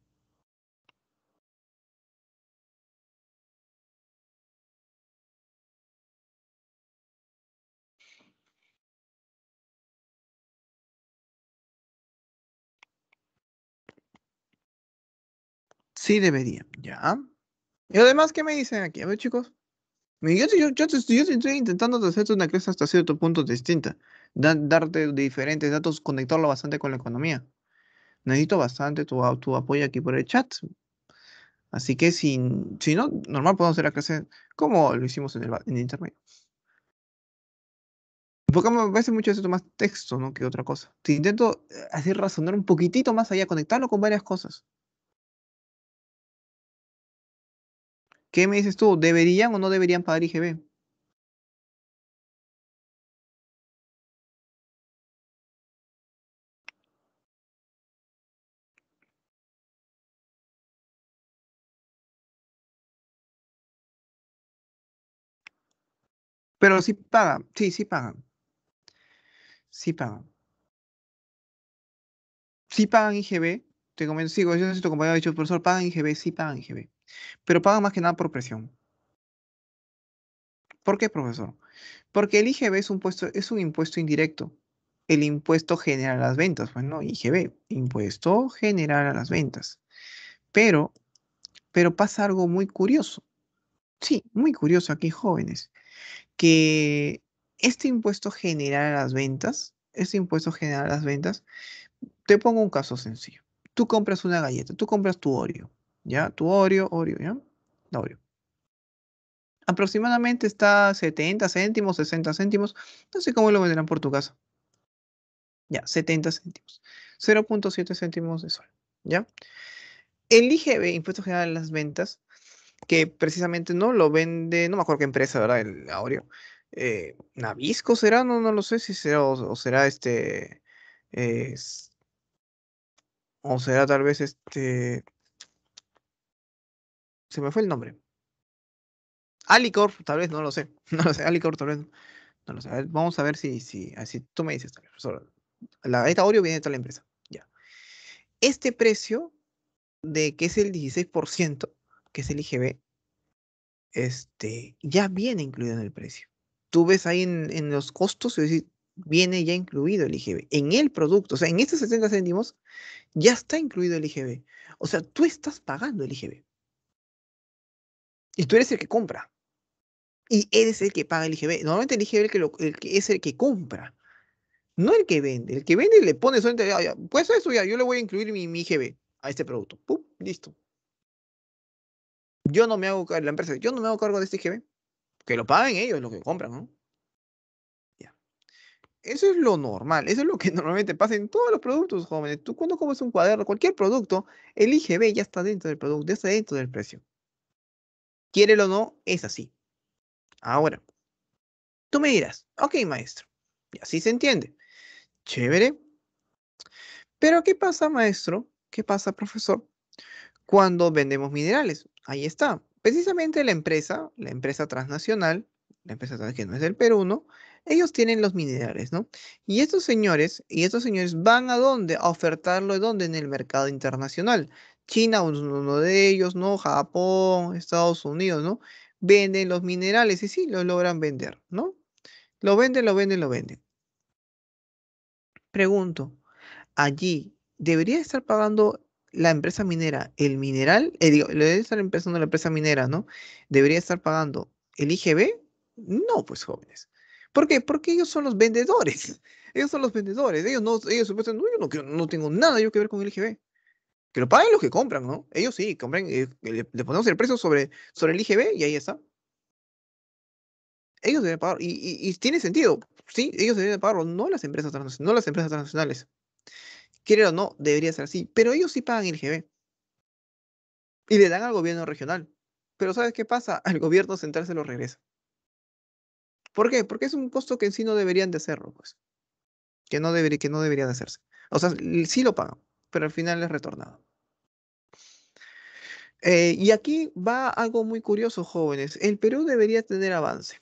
Sí debería, ya. Y además, ¿qué me dicen aquí? A ver, chicos. Yo, estoy intentando hacerte una clase hasta cierto punto distinta. darte diferentes datos, conectarlo bastante con la economía. Necesito bastante tu, apoyo aquí por el chat. Así que si, si no, normal podemos hacer la clase como lo hicimos en el, intermedio. Porque me parece mucho eso más texto, ¿no? Que otra cosa. Te intento eh, hacer razonar un poquitito más allá, conectarlo con varias cosas. ¿Qué me dices tú? ¿Deberían o no deberían pagar IGB? Pero sí pagan, sí, sí pagan. Sí pagan. Sí pagan IGB. Te comento, sigo, yo tu compañero ha dicho, profesor, pagan IGB, sí pagan IGB. Pero paga más que nada por presión. ¿Por qué, profesor? Porque el IGB es un, impuesto indirecto. El impuesto general a las ventas. Bueno, pues, IGB, impuesto general a las ventas. Pero, pero pasa algo muy curioso. Sí, muy curioso aquí, jóvenes. Que este impuesto general a las ventas, este impuesto general a las ventas, te pongo un caso sencillo. Tú compras una galleta, tú compras tu Oreo, ¿ya? Tu Oreo, Oreo, ¿ya? La Oreo. Aproximadamente está 70 céntimos, 60 céntimos. No sé cómo lo venderán por tu casa. Ya, 70 céntimos. 0.7 céntimos de sol, ¿ya? El IGB, Impuesto General de las Ventas, que precisamente no lo vende, no me acuerdo qué empresa, ¿verdad? El Oreo. Eh, Navisco será, no, no lo sé si será o, será este... o será tal vez este se me fue el nombre. Alicorp, tal vez, no lo sé. <laughs> No lo sé, Alicorp, tal vez. No lo sé. vamos a ver si, así tú me dices, tal La esta Oreo viene de la empresa. Ya. Este precio de que es el 16%, que es el IGB, este, ya viene incluido en el precio. Tú ves ahí en, los costos, es decir, viene ya incluido el IGB. En el producto, o sea, en estos 60 céntimos, ya está incluido el IGB. O sea, tú estás pagando el IGB. Y tú eres el que compra. Y eres el que paga el IGB. Normalmente el IGB que es el que compra. No el que vende. El que vende le pone solamente, ah, pues eso ya, yo le voy a incluir mi, mi IGB a este producto. Pum, listo. Yo no me hago cargo, la empresa, yo no me hago cargo de este IGB. Que lo paguen ellos, lo que compran, ¿no? Ya. Eso es lo normal, eso es lo que <laughs> normalmente pasa en todos los productos, jóvenes. Tú cuando comes un cuaderno, cualquier producto, el IGB ya está dentro del producto, ya está dentro del precio. Quiere o no, es así. Ahora, tú me dirás, ok, maestro, y así se entiende. Chévere. Pero, ¿qué pasa, maestro? ¿Qué pasa, profesor? Cuando vendemos minerales, ahí está. Precisamente la empresa, la empresa transnacional, la empresa que no es del Perú, ¿no? Ellos tienen los minerales, ¿no? Y estos señores, y estos señores van a dónde? A ofertarlo, de ¿dónde? En el mercado internacional. China, uno de ellos, ¿no? Japón, Estados Unidos, ¿no? Venden los minerales y sí, los logran vender, ¿no? Lo venden, lo venden, lo venden. Pregunto, allí, ¿debería estar pagando la empresa minera el mineral? Eh, le debe estar empezando la empresa minera, ¿no? ¿Debería estar pagando el IGB? No, pues jóvenes. ¿Por qué? Porque ellos son los vendedores. <laughs> Ellos son los vendedores. Ellos no, ellos supuestamente, no, yo no, no tengo nada yo que ver con el IGB. Que lo paguen los que compran, ¿no? Ellos sí, compran, eh, le, ponemos el precio sobre, sobre el IGB y ahí está. Ellos deben pagar. Y, tiene sentido. Sí, ellos deben pagarlo, no las empresas transnacionales. No las empresas transnacionales. Quieren o no, debería ser así. Pero ellos sí pagan el IGB. Y le dan al gobierno regional. Pero ¿sabes qué pasa? <laughs> Al gobierno central se lo regresa. ¿Por qué? Porque es un costo que en sí no deberían de hacerlo, pues. Que no, debería, que no debería de hacerse. O sea, sí lo pagan pero al final es retornado. Eh, y aquí va algo muy curioso, jóvenes. El Perú debería tener avance.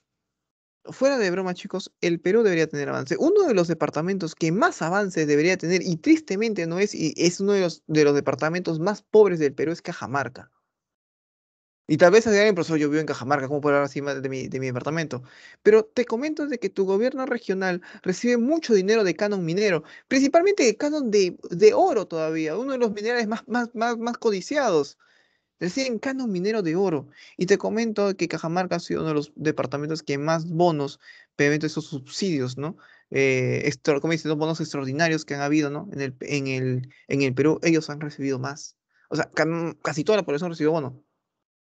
Fuera de broma, chicos, el Perú debería tener avance. Uno de los departamentos que más avance debería tener, y tristemente no es, y es uno de los, de los departamentos más pobres del Perú, es Cajamarca. Y tal vez alguien, profesor, yo vivo en Cajamarca, ¿cómo puedo hablar encima de mi, departamento? Pero te comento de que tu gobierno regional recibe mucho dinero de canon minero, principalmente de canon de, de oro todavía, uno de los minerales más, más, más, codiciados. Reciben canon minero de oro. Y te comento que Cajamarca ha sido uno de los departamentos que más bonos, obviamente esos subsidios, ¿no? Eh, como dicen, los bonos extraordinarios que han habido, ¿no? En el, en el, en el Perú, ellos han recibido más. O sea, casi toda la población recibió bonos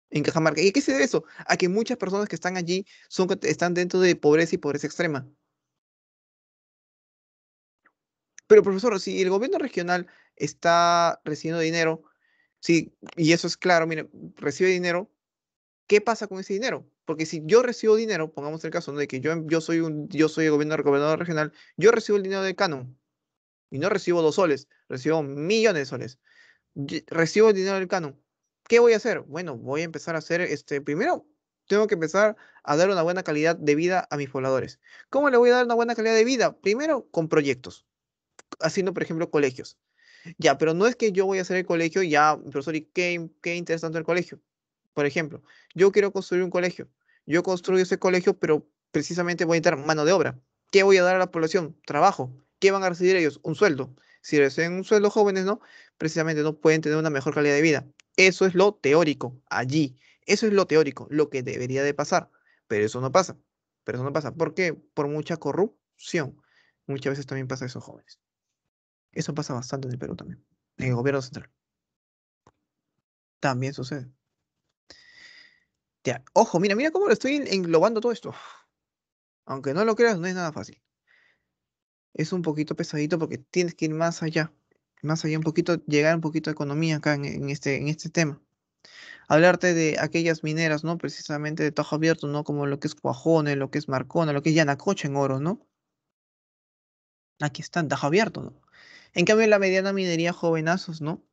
en Cajamarca. ¿Y qué se debe eso? A que muchas personas que están allí son, están dentro de pobreza y pobreza extrema. Pero profesor, si el gobierno regional está recibiendo dinero, sí, y eso es claro, recibe dinero, ¿qué pasa con ese dinero? Porque si yo recibo dinero, pongamos el caso de que yo, yo, soy un, yo soy el gobernador, gobernador regional, yo recibo el dinero del canon y no recibo dos soles, recibo millones de soles. recibo el dinero del canon ¿Qué voy a hacer? Bueno, voy a empezar a hacer, este, primero tengo que empezar a dar una buena calidad de vida a mis pobladores. ¿Cómo le voy a dar una buena calidad de vida? Primero con proyectos, haciendo, por ejemplo, colegios. Ya, pero no es que yo voy a hacer el colegio, ya, profesor, ¿y qué, qué interesante el colegio? Por ejemplo, yo quiero construir un colegio. Yo construyo ese colegio, pero precisamente voy a entrar mano de obra. ¿Qué voy a dar a la población? Trabajo. ¿Qué van a recibir ellos? Un sueldo. Si reciben un sueldo jóvenes, ¿no? Precisamente no pueden tener una mejor calidad de vida. Eso es lo teórico, allí. Eso es lo teórico, lo que debería de pasar. Pero eso no pasa. Pero eso no pasa. porque Por mucha corrupción. Muchas veces también pasa a esos jóvenes. Eso pasa bastante en el Perú también, en el gobierno central. También sucede. ojo, mira, mira cómo lo estoy englobando todo esto. Aunque no lo creas, no es nada fácil. Es un poquito pesadito porque tienes que ir más allá más allá un poquito, llegar un poquito a economía acá en, este, en este tema. Hablarte de aquellas mineras, ¿no? Precisamente de Tajo Abierto, ¿no? Como lo que es Cuajone, lo que es Marcona, lo que es Yanacocha en oro, ¿no? Aquí están, Tajo Abierto, ¿no? En cambio, la mediana minería jovenazos, ¿no?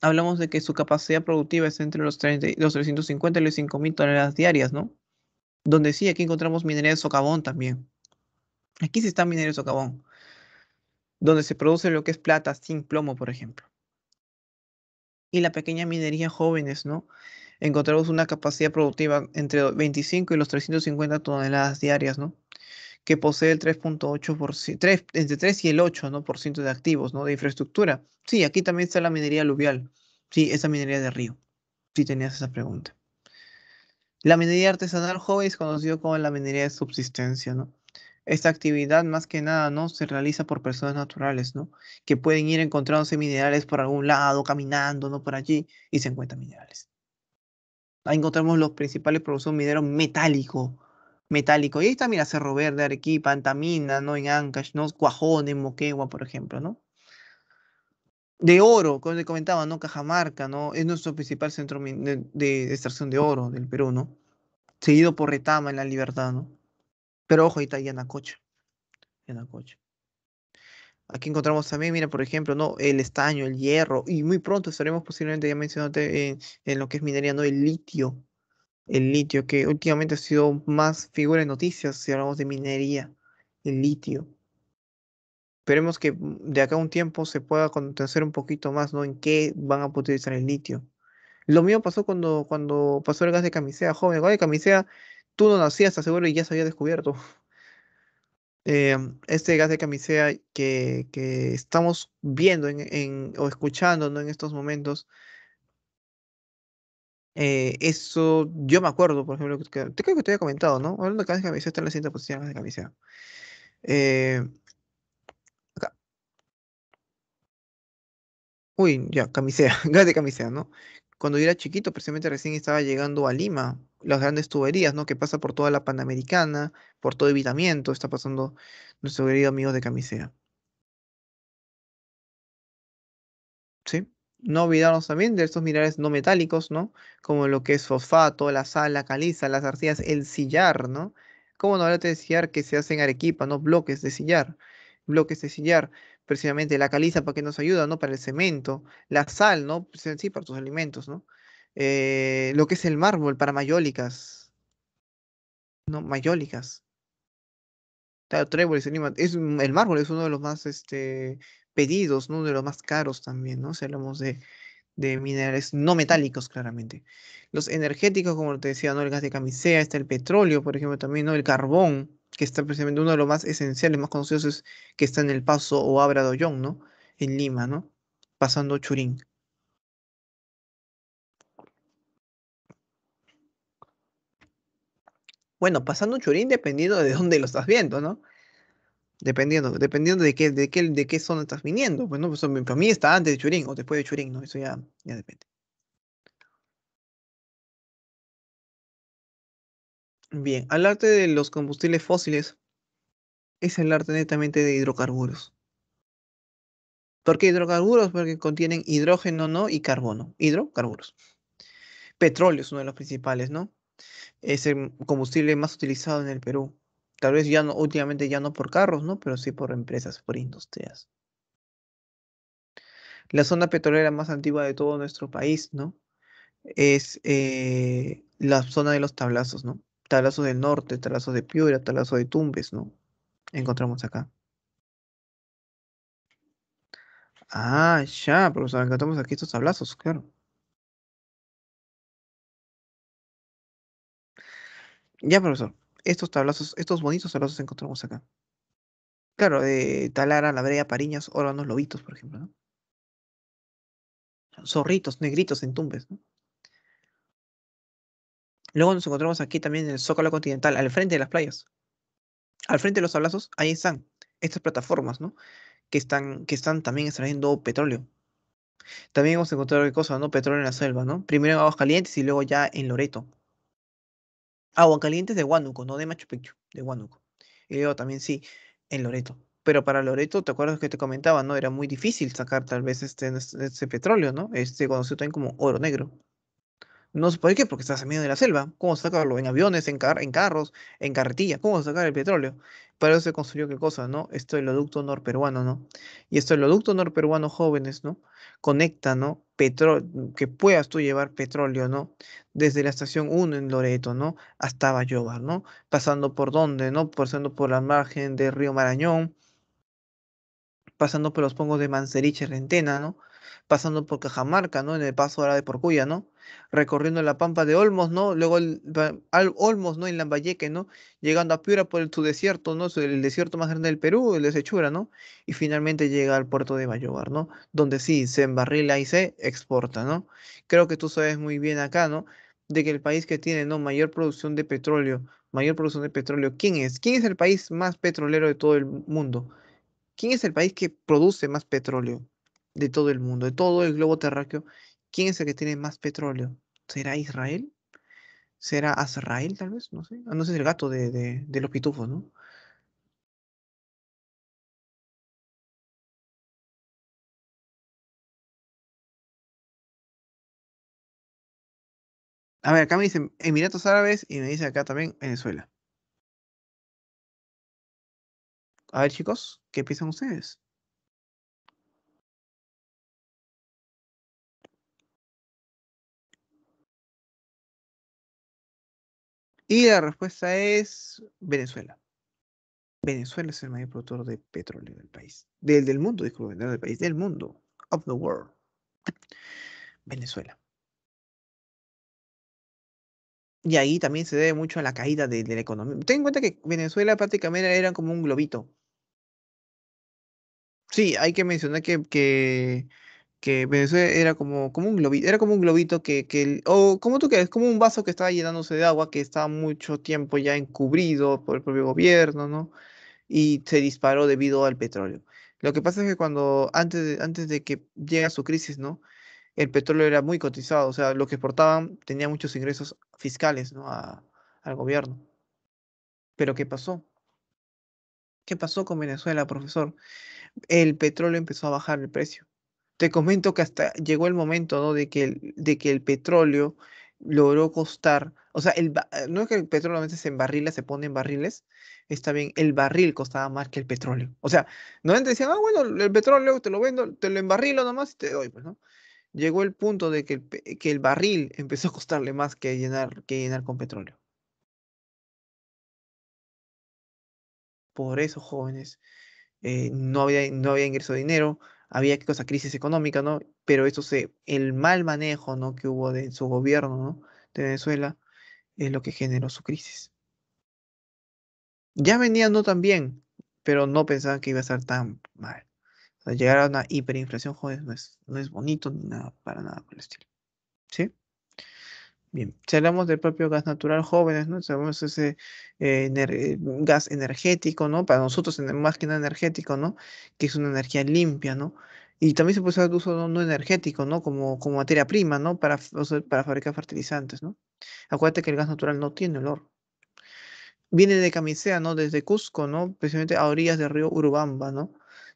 Hablamos de que su capacidad productiva es entre los, 30, los 350 y los 5.000 toneladas diarias, ¿no? Donde sí, aquí encontramos minería de socavón también. Aquí sí están minería de socavón donde se produce lo que es plata, sin plomo, por ejemplo. Y la pequeña minería jóvenes, ¿no? Encontramos una capacidad productiva entre 25 y los 350 toneladas diarias, ¿no? Que posee el 3.8%, entre 3 y el 8, ¿no? Por ciento de activos, ¿no? De infraestructura. Sí, aquí también está la minería aluvial. Sí, esa minería de río. Si tenías esa pregunta. La minería artesanal joven es conocida como la minería de subsistencia, ¿no? esta actividad más que nada, ¿no? Se realiza por personas naturales, ¿no? Que pueden ir encontrándose minerales por algún lado, caminando, ¿no? Por allí, y se encuentran minerales. Ahí encontramos los principales productos mineros metálico, metálico. Y ahí está, mira, Cerro Verde, Arequipa, Antamina, ¿no? En Ancash, ¿no? Cuajón, en Moquegua, por ejemplo, ¿no? De oro, como te comentaba, ¿no? Cajamarca, ¿no? Es nuestro principal centro de, de extracción de oro del Perú, ¿no? Seguido por Retama en La Libertad, ¿no? Pero ojo, ahí está la Yanacocha. Aquí encontramos también, mira, por ejemplo, ¿no? el estaño, el hierro, y muy pronto estaremos posiblemente ya mencionándote en, lo que es minería, ¿no? el litio. El litio, que últimamente ha sido más figura en noticias si hablamos de minería, el litio. Esperemos que de acá a un tiempo se pueda conocer un poquito más ¿no? en qué van a utilizar el litio. Lo mismo pasó cuando, cuando pasó el gas de camisea, joven. El gas de camisea tú no nacías, seguro, y ya se había descubierto. <laughs> Em, este gas de camisea que, estamos viendo en, o escuchando en estos momentos, eh, eso yo me acuerdo, por ejemplo, que, creo que te había comentado, ¿no? Hablando de gas de camisea, está en la siguiente posición gas de camisea. Eh, acá. Uy, ya, camisea, <laughs> gas de camisea, ¿no? cuando yo era chiquito, precisamente recién estaba llegando a Lima, las grandes tuberías, ¿no? Que pasa por toda la Panamericana, por todo evitamiento, está pasando nuestro querido amigo de Camisea. ¿Sí? No olvidarnos también de estos minerales no metálicos, ¿no? Como lo que es fosfato, la sal, la caliza, las arcillas, el sillar, ¿no? ¿Cómo no hablarte de sillar que se hace en Arequipa, ¿no? Bloques de sillar, bloques de sillar precisamente la caliza para que nos ayuda, ¿no? Para el cemento, la sal, ¿no? Pues, sí, para tus alimentos, ¿no? Eh, lo que es el mármol para mayólicas, ¿no? Mayólicas. es, mm, el mármol es uno de los más este, pedidos, ¿no? uno de los más caros también, ¿no? Si hablamos de, de minerales no metálicos, claramente. Los energéticos, como te decía, ¿no? El gas de camisea, está el petróleo, por ejemplo, también, ¿no? El carbón, que está precisamente uno de los más esenciales, más conocidos es que está en El Paso o Abra Doyón, ¿no? En Lima, ¿no? Pasando Churín. Bueno, pasando Churín dependiendo de dónde lo estás viendo, ¿no? Dependiendo, dependiendo de qué, de qué, de qué zona estás viniendo. Bueno, pues, pues para mí está antes de Churín o después de Churín, ¿no? Eso ya, ya depende. Bien, al arte de los combustibles fósiles es el arte netamente de hidrocarburos. ¿Por qué hidrocarburos? Porque contienen hidrógeno, ¿no? Y carbono. Hidrocarburos. Petróleo es uno de los principales, ¿no? Es el combustible más utilizado en el Perú. Tal vez ya no, últimamente ya no por carros, ¿no? Pero sí por empresas, por industrias. La zona petrolera más antigua de todo nuestro país, ¿no? Es eh, la zona de los tablazos, ¿no? Talazo del Norte, Talazo de Piura, Talazo de Tumbes, ¿no? Encontramos acá. Ah, ya, profesor, encontramos aquí estos tablazos, claro. Ya, profesor, estos tablazos, estos bonitos tablazos encontramos acá. Claro, de eh, Talara, La Brea, Pariñas, Órganos, Lobitos, por ejemplo, ¿no? Zorritos, negritos en Tumbes, ¿no? Luego nos encontramos aquí también en el Zócalo Continental, al frente de las playas. Al frente de los sablazos, ahí están estas plataformas, ¿no? Que están, que están también extrayendo petróleo. También encontrar encontrado cosa, ¿no? Petróleo en la selva, ¿no? Primero en Aguas Calientes y luego ya en Loreto. Aguas Calientes de Huánuco, no de Machu Picchu, de Huánuco. Y luego también sí, en Loreto. Pero para Loreto, ¿te acuerdas que te comentaba, no? Era muy difícil sacar tal vez este, este petróleo, ¿no? Este conocido también como oro negro. No sé por qué, porque estás en medio de la selva. ¿Cómo sacarlo? En aviones, en, en carros, en carretillas. ¿Cómo sacar el petróleo? Para eso se construyó qué cosa, ¿no? Esto el Oducto norperuano, ¿no? Y esto el Oducto norperuano jóvenes, ¿no? Conecta, ¿no? Petróleo, mm, que puedas tú llevar petróleo, ¿no? Desde la estación 1 en Loreto, ¿no? Hasta Bayobar, ¿no? Pasando por dónde, ¿no? Pasando por la margen del río Marañón, pasando por los pongos de manseriche Rentena, ¿no? Pasando por Cajamarca, ¿no? En el paso ahora de Porcuya, ¿no? recorriendo la Pampa de Olmos, ¿no? Luego al Olmos, ¿no? En Lambayeque, ¿no? Llegando a Piura por tu su desierto, ¿no? El desierto más grande del Perú, el de Sechura, ¿no? Y finalmente llega al puerto de Bayobar, ¿no? Donde sí, se embarrila y se exporta, ¿no? Creo que tú sabes muy bien acá, ¿no? De que el país que tiene, ¿no? Mayor producción de petróleo, mayor producción de petróleo, ¿quién es? ¿Quién es el país más petrolero de todo el mundo? ¿Quién es el país que produce más petróleo de todo el mundo, de todo el globo terráqueo? ¿Quién es el que tiene más petróleo? ¿Será Israel? ¿Será Azrael, tal vez? No sé. Ah, no sé, es el gato de, de los pitufos, ¿no? A ver, acá me dicen Emiratos Árabes y me dice acá también Venezuela. A ver, chicos, ¿qué piensan ustedes? Y la respuesta es Venezuela. Venezuela es el mayor productor de petróleo del país. Del, del mundo, disculpen, del país, del mundo. Of the world. Venezuela. Y ahí también se debe mucho a la caída de, la economía. Ten en cuenta que Venezuela prácticamente era como un globito. Sí, hay que mencionar que, que que Venezuela era como, como un globito, era como un globito que, o como tú crees, como un vaso que estaba llenándose de agua, que estaba mucho tiempo ya encubrido por el propio gobierno, ¿no? Y se disparó debido al petróleo. Lo que pasa es que cuando, antes de, antes de que llega su crisis, ¿no? El petróleo era muy cotizado, o sea, lo que exportaban tenía muchos ingresos fiscales, ¿no? al gobierno. Pero ¿qué pasó? ¿Qué pasó con Venezuela, profesor? El petróleo empezó a bajar el precio te comento que hasta llegó el momento, ¿no? De que el, de que el petróleo logró costar, o sea, el, eh, no es que el petróleo a veces en barriles se pone en barriles, está bien, el barril costaba más que el petróleo. O sea, no te decían, ah, bueno, el petróleo te lo vendo, te lo embarrilo nomás y te doy, pues, Llegó el punto de que el, que el barril <laughs> empezó a costarle más que llenar, que llenar con petróleo. Por eso, jóvenes, eh, no, había, no había ingreso de dinero, había crisis económica, ¿no? Pero eso se, el mal manejo, ¿no? Que hubo de su gobierno, ¿no? De Venezuela, es lo que generó su crisis. Ya venían no tan bien, pero no pensaban que iba a estar tan mal. llegar a una hiperinflación, joder, no es, no es bonito ni nada, para nada por el estilo. ¿Sí? Bien, si hablamos del propio gas natural, jóvenes, ¿no? Sabemos ese eh, eh, gas energético, ¿no? Para nosotros, más que nada energético, ¿no? Que es una energía limpia, ¿no? Y también se puede usar de uso no, energético, ¿no? Como, como materia prima, ¿no? Para, para fabricar fertilizantes, ¿no? Acuérdate que el gas natural no tiene olor. Viene de Camisea, ¿no? Desde Cusco, ¿no? Precisamente a orillas del río Urubamba, ¿no?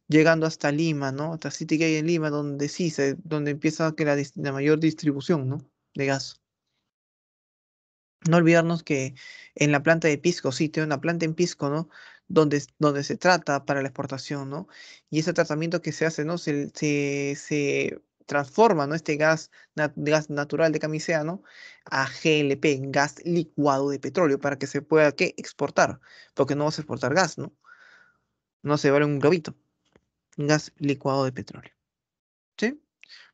Llegando hasta Lima, ¿no? Hasta City Gay en Lima, donde sí, se, donde empieza que la, la mayor distribución, ¿no? De gas no olvidarnos que en la planta de Pisco, sí, tiene una planta en Pisco, ¿no? Donde, donde se trata para la exportación, ¿no? Y ese tratamiento que se hace, ¿no? Se, se, transforma, ¿no? Este gas, gas natural de camisea, ¿no? A GLP, gas licuado de petróleo, para que se pueda, ¿qué? Exportar, porque no vas a exportar gas, ¿no? No se vale un globito. Gas licuado de petróleo. ¿Sí?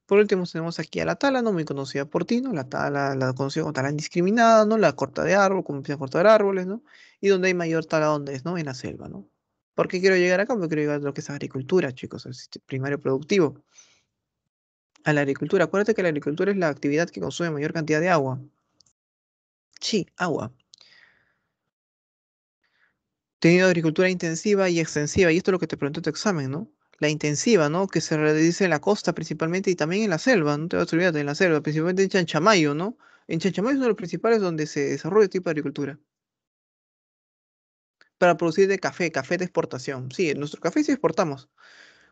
Por último tenemos aquí a la tala, ¿no? Muy conocida por ti, ¿no? La tala, la conocida como tala indiscriminada, ¿no? La corta de árbol, como empieza a cortar árboles, ¿no? Y donde hay mayor tala, ¿dónde es, no? En la selva, ¿no? ¿Por qué quiero llegar acá? Porque quiero llegar a lo que es agricultura, chicos, el primario productivo. A la agricultura. Acuérdate que la agricultura es la actividad que consume mayor cantidad de agua. Sí, agua. Teniendo agricultura intensiva y extensiva, y esto es lo que te preguntó tu examen, ¿no? la intensiva, ¿no? Que se realiza en la costa principalmente y también en la selva, no te vas a olvidar, en la selva, principalmente en Chanchamayo, ¿no? En Chanchamayo es uno de los principales donde se desarrolla este tipo de agricultura. Para producir de café, café de exportación. Sí, en nuestro café sí exportamos.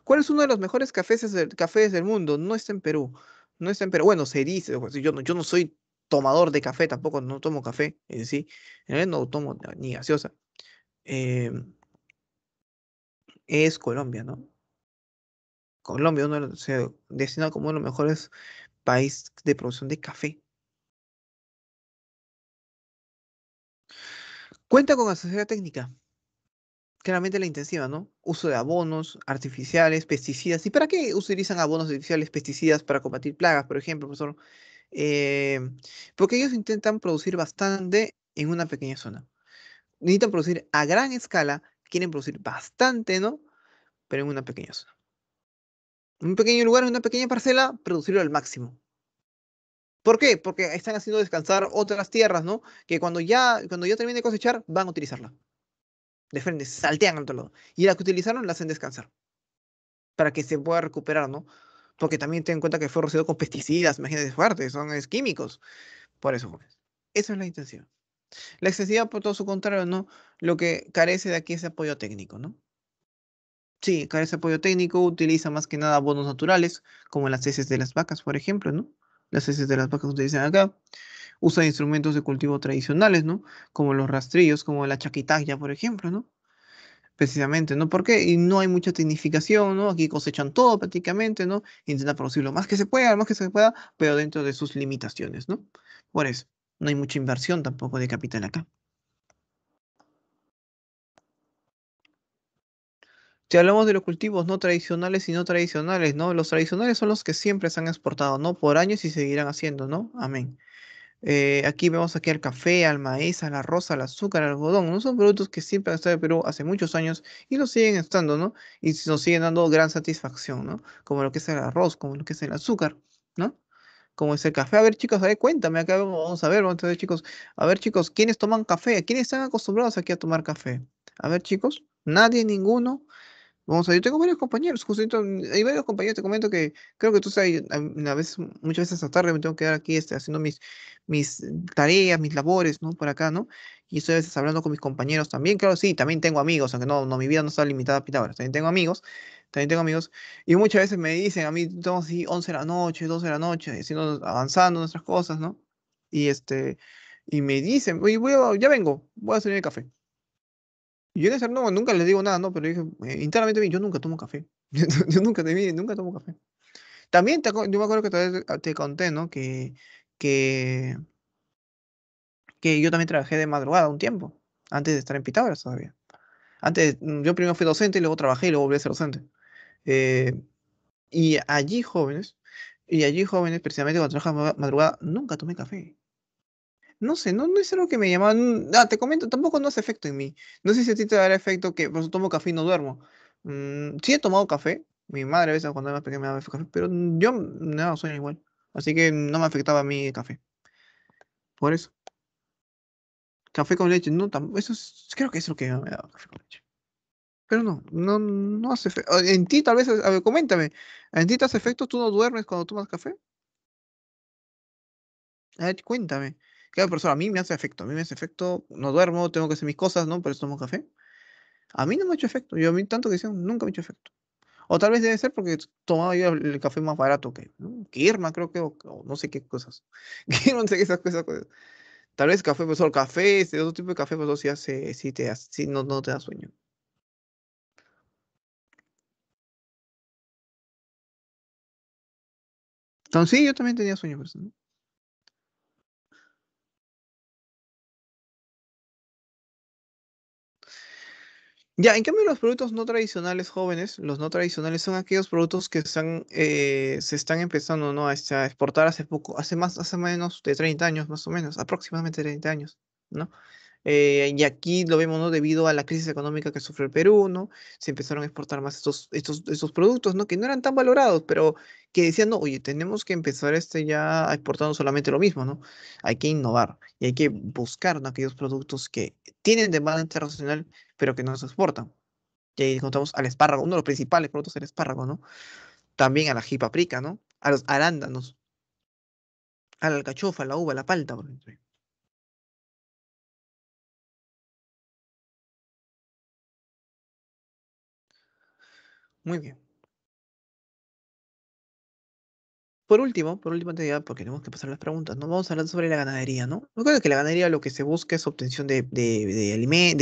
¿Cuál es uno de los mejores cafés del, del mundo? No está en Perú. No está en Perú. Bueno, se dice, pues, yo no, yo no soy tomador de café, tampoco no tomo café en sí. Eh, no tomo ni gaseosa. Em, es Colombia, ¿no? Colombia uno se como uno de los mejores países de producción de café. Cuenta con asesoría técnica, claramente la intensiva, ¿no? Uso de abonos artificiales, pesticidas. ¿Y para qué utilizan abonos artificiales, pesticidas para combatir plagas, por ejemplo, profesor? Eh, porque ellos intentan producir bastante en una pequeña zona. Necesitan producir a gran escala, quieren producir bastante, ¿no? Pero en una pequeña zona en un pequeño lugar, en una pequeña parcela, producirlo al máximo. ¿Por qué? Porque están haciendo descansar otras tierras, ¿no? Que cuando ya, cuando yo termine de cosechar, van a utilizarla. De frente, saltean al otro lado. Y la que utilizaron la hacen descansar. Para que se pueda recuperar, ¿no? Porque también ten en cuenta que fue rociado con pesticidas, imagínense, fuertes, son químicos. Por eso, jóvenes. Esa es la intención. La excesiva, por todo su contrario, ¿no? Lo que carece de aquí es apoyo técnico, ¿no? Sí, carece apoyo técnico, utiliza más que nada bonos naturales, como las heces de las vacas, por ejemplo, ¿no? Las heces de las vacas que utilizan acá. Usa instrumentos de cultivo tradicionales, ¿no? Como los rastrillos, como la chaquitaya, por ejemplo, ¿no? Precisamente, ¿no? ¿Por qué? y no hay mucha tecnificación, ¿no? Aquí cosechan todo prácticamente, ¿no? Intentan producir lo más que se pueda, lo más que se pueda, pero dentro de sus limitaciones, ¿no? Por eso, no hay mucha inversión tampoco de capital acá. Si hablamos de los cultivos no tradicionales y no tradicionales, ¿no? Los tradicionales son los que siempre se han exportado, ¿no? Por años y seguirán haciendo, ¿no? Amén. Eh, aquí vemos aquí al café, al maíz, al arroz, el azúcar, al algodón. No son productos que siempre han estado en Perú hace muchos años y lo siguen estando, ¿no? Y nos siguen dando gran satisfacción, ¿no? Como lo que es el arroz, como lo que es el azúcar, ¿no? Como es el café. A ver, chicos, a ver, cuéntame acá. Vamos a ver, vamos a ver, chicos. A ver, chicos, ¿quiénes toman café? ¿Quiénes están acostumbrados aquí a tomar café? A ver, chicos, nadie, ninguno. Vamos a, yo tengo varios compañeros, justo mm, hay varios compañeros, te comento que creo que tú sabes, mm, muchas veces esta tarde me tengo que quedar aquí este, haciendo mis, mis mm, tareas, mis labores, ¿no? Por acá, ¿no? Y estoy a veces hablando con mis compañeros también, claro, sí, también tengo amigos, aunque no, no mi vida no está limitada a Pitágoras, también tengo amigos, también tengo amigos, y muchas veces me dicen a mí, estamos así 11 de la noche, 12 de la noche, haciendo, avanzando nuestras cosas, ¿no? Y este, y me dicen, voy ya vengo, voy a salir el café yo en ese, no, nunca les digo nada, no, pero dije, eh, internamente yo nunca tomo café. <laughs> yo nunca, nunca tomo café. También yo me acuerdo que ah, te, conté, ¿no? Que, que, que yo también trabajé de madrugada un tiempo, antes de estar en Pitágoras todavía. Antes, mm, yo primero fui docente, y luego trabajé y luego volví a ser docente. Eh, y allí, jóvenes, y allí, jóvenes, precisamente cuando trabajaba madrugada, nunca tomé café no sé, no, no es algo que me llamaba. Mm, ah, te comento, tampoco no hace efecto en mí. No sé si a ti te dará efecto que por eso tomo café y no duermo. Mm, sí he tomado café. Mi madre a veces cuando era pequeña me daba café, pero yo no soy igual. Así que no me afectaba a mí el café. Por eso. Café con leche, no, eso creo que es lo que me daba café con leche. Pero no, no, no hace efecto. En ti tal vez, a ver, coméntame, ¿en ti te hace efecto? ¿Tú no duermes cuando tomas café? A ver, cuéntame. Claro, pero a mí me hace efecto. A mí me hace efecto, no duermo, tengo que hacer mis cosas, ¿no? Por eso tomo café. A mí no me ha hecho efecto. Yo a mí tanto que decían nunca me ha hecho efecto. O tal vez debe ser porque tomaba yo el café más barato que, ¿no? creo que, o, no sé qué cosas. <laughs> no sé qué esas cosas. Pues. Tal vez café, pues solo café, este otro tipo de café, pues si hace, si te hace, si no, no te da sueño. Entonces sí, yo también tenía sueño, pues, ¿no? Ya, en cambio los productos no tradicionales jóvenes, los no tradicionales son aquellos productos que están, eh, se están empezando ¿no? Este, a, exportar hace poco, hace más, hace menos de 30 años, más o menos, aproximadamente 30 años, ¿no? Eh, y aquí lo vemos, ¿no? Debido a la crisis económica que sufrió el Perú, ¿no? Se empezaron a exportar más estos, estos, estos productos, ¿no? Que no eran tan valorados, pero que decían, oye, tenemos que empezar este ya exportando solamente lo mismo, ¿no? Hay que innovar y hay que buscar aquellos productos que tienen demanda internacional, pero que no se exportan. Y ahí encontramos al espárrago, uno de los principales productos del el espárrago, ¿no? También a la jipaprica, ¿no? A los arándanos, a la alcachofa, la uva, a la palta, por ejemplo. Muy bien. Por último, por último porque tenemos que pasar las preguntas, ¿no? Vamos a hablar sobre la ganadería, ¿no? creo que la ganadería lo que se busca es obtención de, de, de,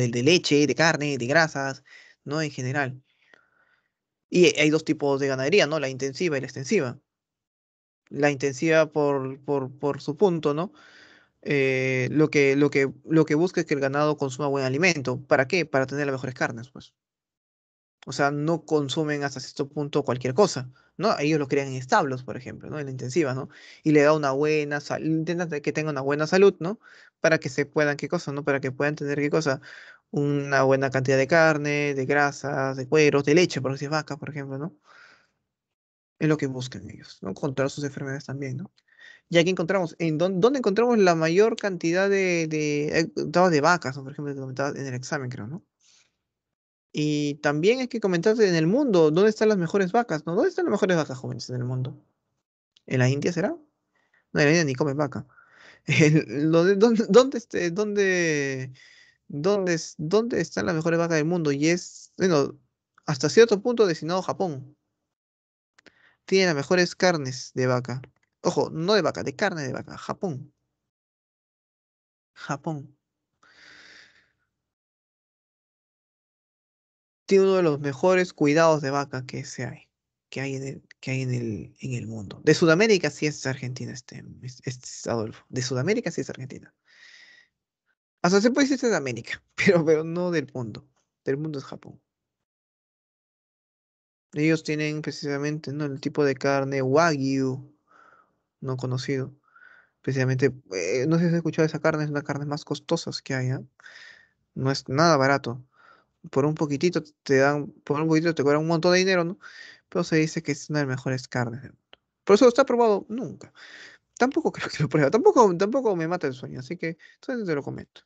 de, leche, de carne, de grasas, ¿no? En general. Y hay dos tipos de ganadería, ¿no? La intensiva y la extensiva. La intensiva por, por, por su punto, ¿no? Eh, lo, que, lo, que, lo que busca es que el ganado consuma buen alimento. ¿Para qué? Para tener las mejores carnes, pues o sea, no consumen hasta cierto punto cualquier cosa, ¿no? Ellos lo crean en establos, por ejemplo, ¿no? En la intensiva, ¿no? Y le da una buena salud, intentan que tenga una buena salud, ¿no? Para que se puedan, ¿qué cosa, no? Para que puedan tener, ¿qué cosa? Una buena cantidad de carne, de grasas, de cueros, de leche, por si vaca, por ejemplo, ¿no? Es lo que buscan ellos, ¿no? Controlar sus enfermedades también, ¿no? Y aquí encontramos, ¿en dónde, encontramos la mayor cantidad de, de, eh, de, vacas, por ejemplo, en el examen, creo, ¿no? Y también hay que comentarte en el mundo, ¿dónde están las mejores vacas? ¿No? ¿Dónde están las mejores vacas jóvenes en el mundo? ¿En la India será? No, en la India ni come vaca. <laughs> ¿Dónde, dónde, este, dónde, dónde están las mejores vacas del mundo? Y es, bueno, hasta cierto punto destinado a Japón. Tiene las mejores carnes de vaca. Ojo, no de vaca, de carne de vaca. Japón. Japón. tiene uno de los mejores cuidados de vaca que se hay, que hay en el, que hay en el, en el mundo. De Sudamérica sí es Argentina, este, este Adolfo. De Sudamérica sí es Argentina. Hasta se puede decir América <laughs> pero, pero no del mundo. Del mundo es Japón. Ellos tienen precisamente ¿no? el tipo de carne wagyu, no conocido. Precisamente, eh, no sé si has escuchado esa carne, es una carne más costosa que hay. ¿ah? No es nada barato por un poquitito te dan, por un te cobran un montón de dinero, ¿no? Pero se dice que es una de las mejores carnes del mundo. Por eso está probado nunca. Tampoco <laughs> creo que lo prueba, tampoco, tampoco me mata el sueño, así que entonces te lo comento.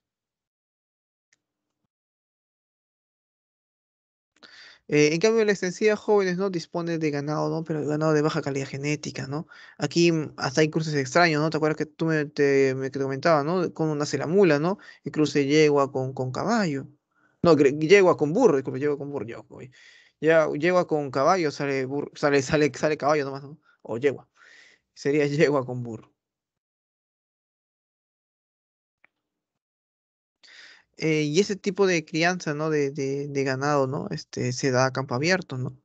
Eh, en cambio, la extensiva jóvenes no dispone de ganado, ¿no? Pero ganado de baja calidad genética, ¿no? Aquí mm, hasta hay cruces extraños, ¿no? ¿Te acuerdas que tú me, te, me comentaba, ¿no? Cómo nace la mula, ¿no? El cruce yegua con, con caballo. No, yegua con burro, disculpe, yegua con burro, yo voy ya, yegua con caballo, sale, sale, sale, sale caballo nomás, ¿no? O yegua. Sería <laughs> yegua con burro. Eh, y ese tipo de crianza, ¿no? De, de, de ganado, ¿no? Este, se da a campo abierto, ¿no?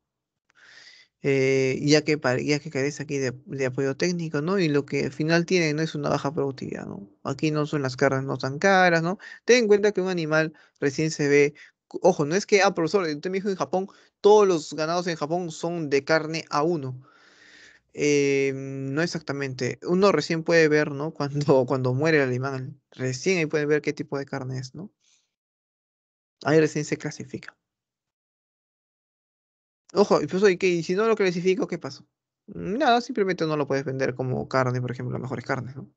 Eh, ya, que, ya que carece aquí de, apoyo técnico, ¿no? Y lo que al final tiene no es una baja productividad, ¿no? Aquí no son las carnes no tan caras, ¿no? Ten en cuenta que un animal recién se ve, ojo, no es que, ah, profesor, usted me dijo en Japón, todos los ganados en Japón son de carne a uno. Eh, no exactamente. Uno recién puede ver, ¿no? <laughs> Cuando, cuando muere el animal, recién ahí puede ver qué tipo de carne es, ¿no? Ahí recién se clasifica. Ojo, y si no lo clasifico, ¿qué pasó? Mm, nada, simplemente no lo puedes vender como carne, por ejemplo, las mejores carnes, ¿no?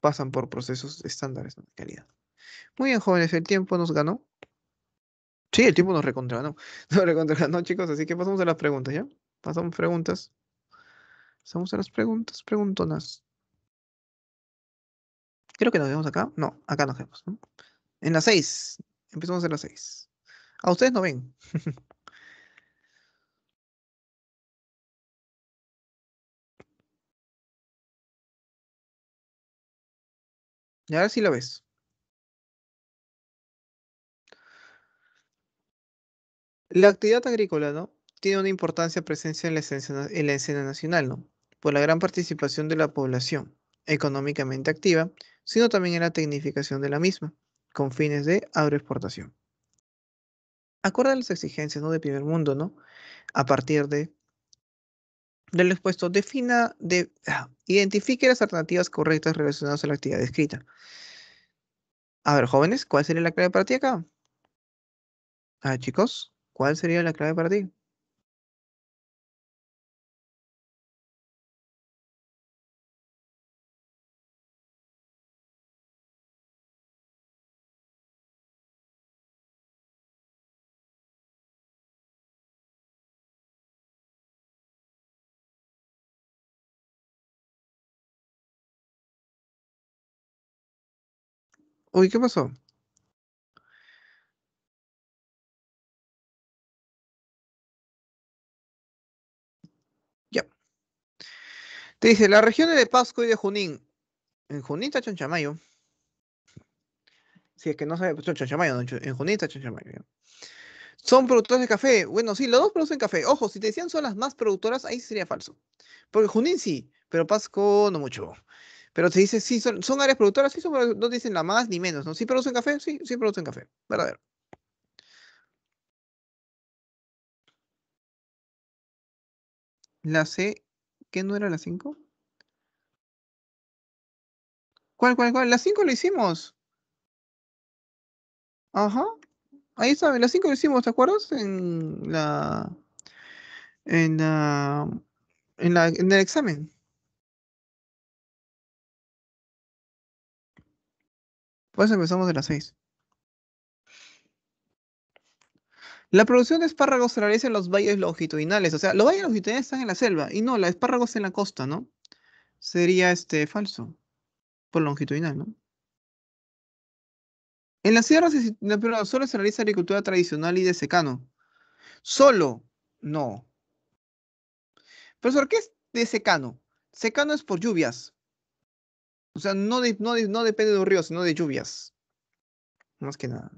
Pasan por procesos estándares de calidad. Muy bien, jóvenes, el tiempo nos ganó. Sí, el tiempo nos recontra ganó. <laughs> Nos recontra chicos, así que pasamos a las preguntas, ¿ya? Pasamos preguntas. Pasamos a las preguntas, preguntonas. Creo que nos vemos acá. No, acá nos vemos. ¿no? En las seis. Empezamos en las seis. A ustedes no ven. <laughs> Y ahora si lo ves. La actividad agrícola, ¿no? Tiene una importancia presencia en la, escena, nacional, ¿no? Por la gran participación de la población económicamente activa, sino también en la tecnificación de la misma, con fines de agroexportación. Acorda las exigencias, ¿no? De primer mundo, ¿no? A partir de del expuesto, defina, ah, identifique las alternativas correctas relacionadas a la actividad descrita. A ver, jóvenes, ¿cuál sería la clave para ti acá? ver, chicos, ¿cuál sería la clave para ti? Uy, ¿qué pasó? Ya. Te dice, las regiones de Pasco y de Junín. En Junín está Chanchamayo, Si es que no sabe, pues en Junín está Chanchamayo, Son productores de café. Bueno, sí, los dos producen café. Ojo, si te decían son las más productoras, ahí sería falso. Porque Junín sí, pero Pasco no mucho. Pero se dice, sí, son, son áreas productoras, sí, son, no dicen la más ni menos, ¿no? Sí producen café, sí, sí producen café, verdadero. La C, ¿qué no era la 5? ¿Cuál, cuál, cuál? La 5 lo hicimos. Ajá. Ahí está, la 5 lo hicimos, ¿te acuerdas? En la. En la. En, la, en el examen. eso pues, empezamos de las seis. La producción de espárragos se realiza en los valles longitudinales. O sea, los valles longitudinales están en la selva. Y no, los espárragos en la costa, ¿no? Sería este falso. Por longitudinal, ¿no? En las sierras solo se realiza agricultura tradicional y de secano. Solo, no. Profesor, ¿qué es de secano? Secano es por lluvias. O sea, no, no, depende de los río, sino de lluvias. Más que nada.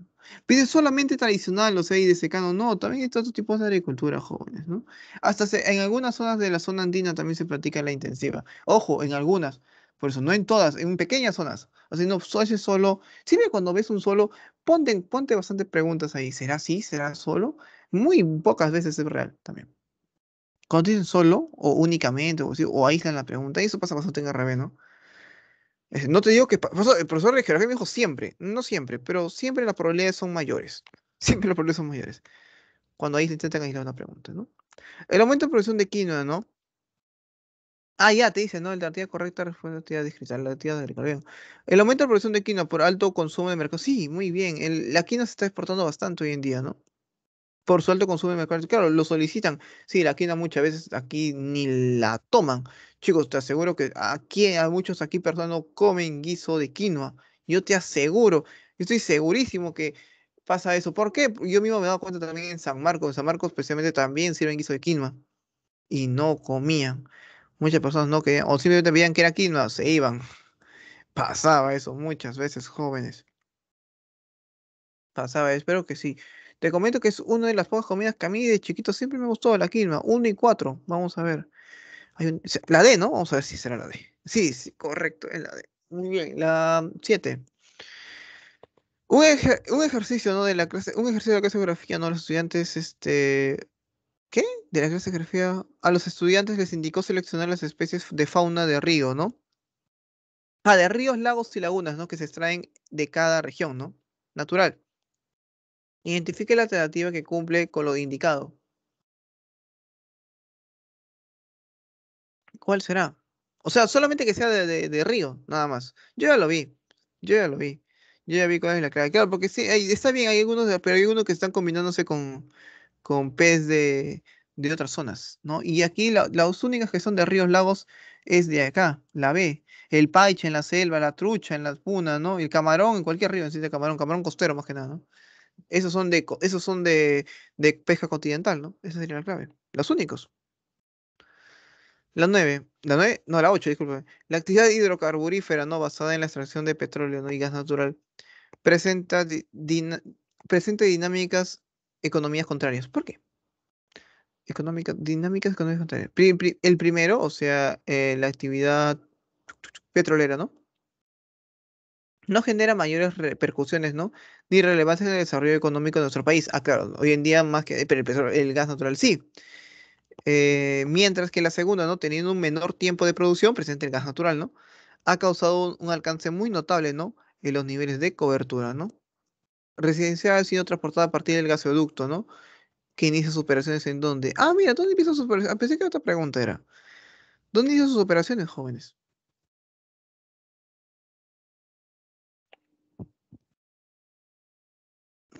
¿Pide solamente tradicional, o sea, y de secano, no, también hay otros tipos de agricultura, jóvenes, ¿no? Hasta en algunas zonas de la zona andina también se practica la intensiva. Ojo, en algunas, por eso, no en todas, en pequeñas zonas. O sea, no, ese solo, siempre cuando ves un solo, ponte, ponte bastantes preguntas ahí, ¿será así? ¿Será solo? Muy pocas veces es real también. Cuando dicen solo, o únicamente, o, o aíslan la pregunta, y eso pasa cuando tenga revés, ¿no? Eh, no te digo que el profesor de geografía me dijo siempre, no siempre, pero siempre las probabilidades son mayores. <laughs> Siempre las probabilidades son mayores. Cuando ahí se intentan aislar una pregunta, ¿no? El aumento de producción de quinoa, ¿no? Ah, ya te dice, ¿no? La actividad correcta a la actividad descrita, la actividad del El aumento de producción de quinoa por alto consumo de mercado. Sí, muy bien. la quinoa se está exportando bastante hoy en día, ¿no? por su alto consumo mercado. Claro, lo solicitan. Sí, la quinoa muchas veces aquí ni la toman. Chicos, te aseguro que aquí hay muchos aquí personas no comen guiso de quinoa. Yo te aseguro, yo estoy segurísimo que pasa eso. ¿Por qué? Yo mismo me he dado cuenta también en San Marcos. En San Marcos especialmente también sirven guiso de quinoa. Y no comían. Muchas personas no querían, o simplemente veían que era quinoa, se iban. <laughs> Pasaba eso muchas veces, jóvenes. Pasaba, espero que sí. Te comento que es una de las pocas comidas que a mí de chiquito siempre me gustó, la quilma. 1 y 4, vamos a ver. la D, ¿no? Vamos a ver si será la D. Sí, sí, correcto, es la D. Muy bien, la 7. Un, ejercicio, ¿no? De la clase, un ejercicio de clase geografía, ¿no? Los estudiantes, este... ¿Qué? De la clase de geografía. A los estudiantes les indicó seleccionar las especies de fauna de río, ¿no? Ah, de ríos, lagos y lagunas, ¿no? Que se extraen de cada región, ¿no? Natural. Identifique la alternativa que cumple con lo indicado. ¿Cuál será? O sea, solamente que sea de, río, nada más. Yo ya lo vi. Yo ya lo vi. Yo ya vi cuál es la clave. Claro, porque sí, está bien, hay algunos, pero hay algunos que están combinándose con, con pez de, de otras zonas, ¿no? Y aquí las únicas que son de ríos, lagos, es de acá, la B. El paiche en la selva, la trucha en las punas, ¿no? El camarón en cualquier río, en sí, de camarón, camarón costero más que nada, ¿no? Esos son de, esos son de, de pesca continental, ¿no? Esa sería la clave. Los únicos. La 9, la no, la 8, disculpe. La actividad hidrocarburífera no basada en la extracción de petróleo ¿no? y gas natural presenta, dinámicas economías contrarias. ¿Por qué? dinámicas económicas contrarias. el primero, o sea, eh, la actividad petrolera, ¿no? no genera mayores repercusiones, ¿no? Ni relevancia en el desarrollo económico de nuestro país. Ah, claro, hoy en día más que el, gas natural sí. Eh, mientras que la segunda, ¿no? Teniendo un menor tiempo de producción, presente el gas natural, ¿no? Ha causado un, alcance muy notable, ¿no? En los niveles de cobertura, ¿no? Residencial ha sido transportada a partir del gasoducto, ¿no? Que inicia sus operaciones en dónde? Ah, mira, ¿dónde empieza sus operaciones? Ah, pensé que otra pregunta era. ¿Dónde inician sus operaciones, jóvenes?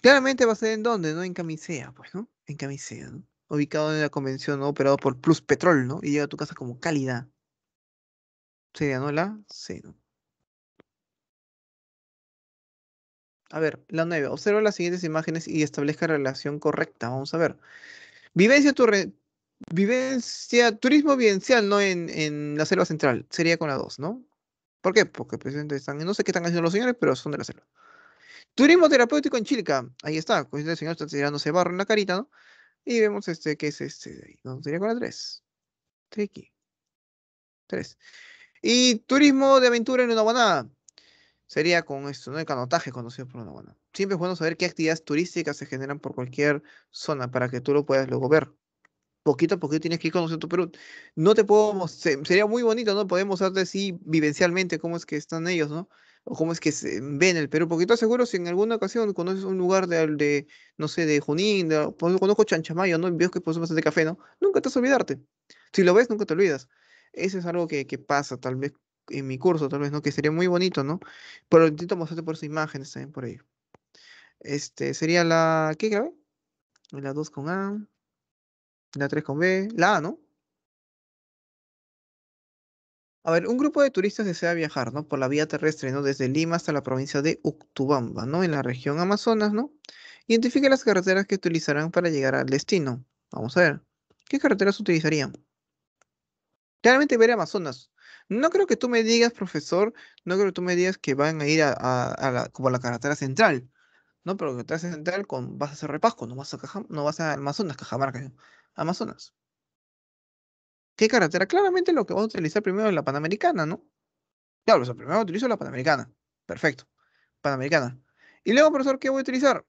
Claramente va a ser en dónde, ¿no? En Camisea, pues, ¿no? En Camisea, ¿no? Ubicado en la convención, Operado por Plus Petrol, ¿no? Y llega a tu casa como calidad. Sería, ¿no? La C, A ver, la 9. Observa las siguientes imágenes y establezca relación correcta. Vamos a ver. Vivencia, tu Vivencia turismo vivencial, ¿no? En, en, la selva central. Sería con la 2, ¿no? ¿Por qué? Porque presidente están, no sé qué están haciendo los señores, pero son de la selva. Turismo terapéutico en Chilca. Ahí está. Con pues, el señor está tirándose barro en la carita, ¿no? Y vemos este que es este ¿Dónde sería con la 3? Tricky. 3. Y turismo de aventura en una banana. Sería con esto, ¿no? El canotaje conocido por una Siempre es bueno saber qué actividades turísticas se generan por cualquier zona para que tú lo puedas luego ver poquito a poquito tienes que ir conociendo tu Perú. No te puedo, sería muy bonito, ¿no? Podemos hacerte así vivencialmente cómo es que están ellos, ¿no? o cómo es que se ve el Perú, porque estoy seguro si en alguna ocasión conoces un lugar de, de no sé, de Junín, conozco Chanchamayo, ¿no? Veo que puso bastante café, ¿no? Nunca te vas a olvidarte. Si lo ves, nunca te olvidas. Eso es algo que, pasa, tal vez, en mi curso, tal vez, ¿no? Que sería muy bonito, ¿no? Pero intento mostrarte por esas imágenes también por ahí Este, sería la, ¿qué grabé? La 2 con A, la 3 con B, la A, ¿no? A ver, un grupo de turistas desea viajar, ¿no? Por la vía terrestre, ¿no? Desde Lima hasta la provincia de Uctubamba, ¿no? En la región Amazonas, ¿no? Identifique las carreteras que utilizarán para llegar al destino. Vamos a ver. ¿Qué carreteras utilizarían? Claramente ver Amazonas. No creo que tú me digas, profesor, no creo que tú me digas que van a ir a, la, como la carretera central, ¿no? Pero la carretera central con, vas a hacer repasco, no vas a, Caja, no vas a Amazonas, Cajamarca, Amazonas. ¿Qué carretera? Claramente lo que vamos a utilizar primero es la Panamericana, ¿no? Claro, primero utilizo la Panamericana. Perfecto. Panamericana. Y luego, profesor, ¿qué voy a utilizar?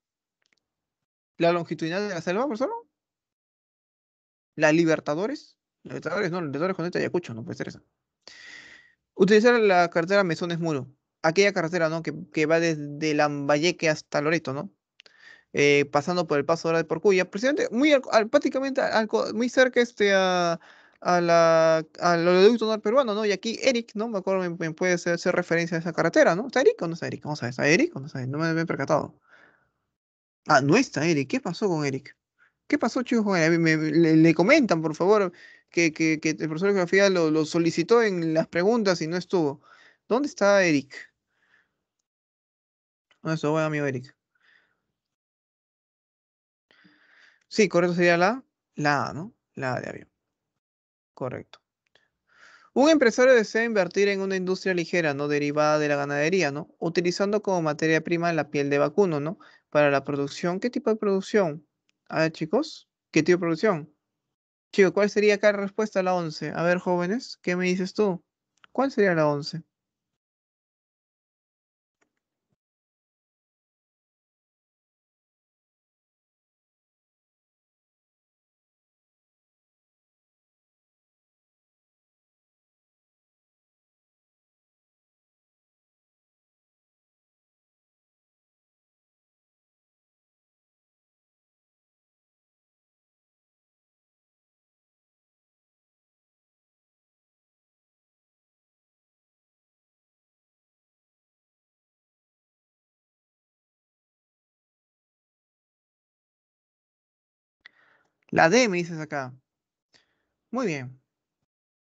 ¿La longitudinal de la selva, profesor? ¿La Libertadores? Libertadores, no, Libertadores con este Ayacucho, no puede ser esa. Utilizar la carretera Mesones Muro. Aquella carretera, ¿no? Que, que va desde Lambayeque hasta Loreto, ¿no? Eh, pasando por el paso ahora de Porcuya. Presidente, muy prácticamente muy cerca este, a, a la, al oleoducto peruano ¿no? Y aquí Eric, ¿no? Me acuerdo, me, puede hacer, referencia a esa carretera, ¿no? ¿Está Eric o no está Eric? ¿Cómo a ¿está Eric o no está No me, he percatado. Ah, no está Eric. ¿Qué pasó con Eric? ¿Qué pasó, chicos, le, comentan, por favor, que, el profesor de geografía lo, solicitó en las preguntas y no estuvo. ¿Dónde está Eric? No, está buen amigo Eric? Sí, correcto sería la, la A, ¿no? La A de avión. Correcto. Un empresario desea invertir en una industria ligera, ¿no? Derivada de la ganadería, ¿no? Utilizando como materia prima la piel de vacuno, ¿no? Para la producción. ¿Qué tipo de producción? A ver, chicos, ¿qué tipo de producción? Chico, ¿cuál sería acá la respuesta a la 11? A ver, jóvenes, ¿qué me dices tú? ¿Cuál sería la 11? La D me dices acá. Muy bien.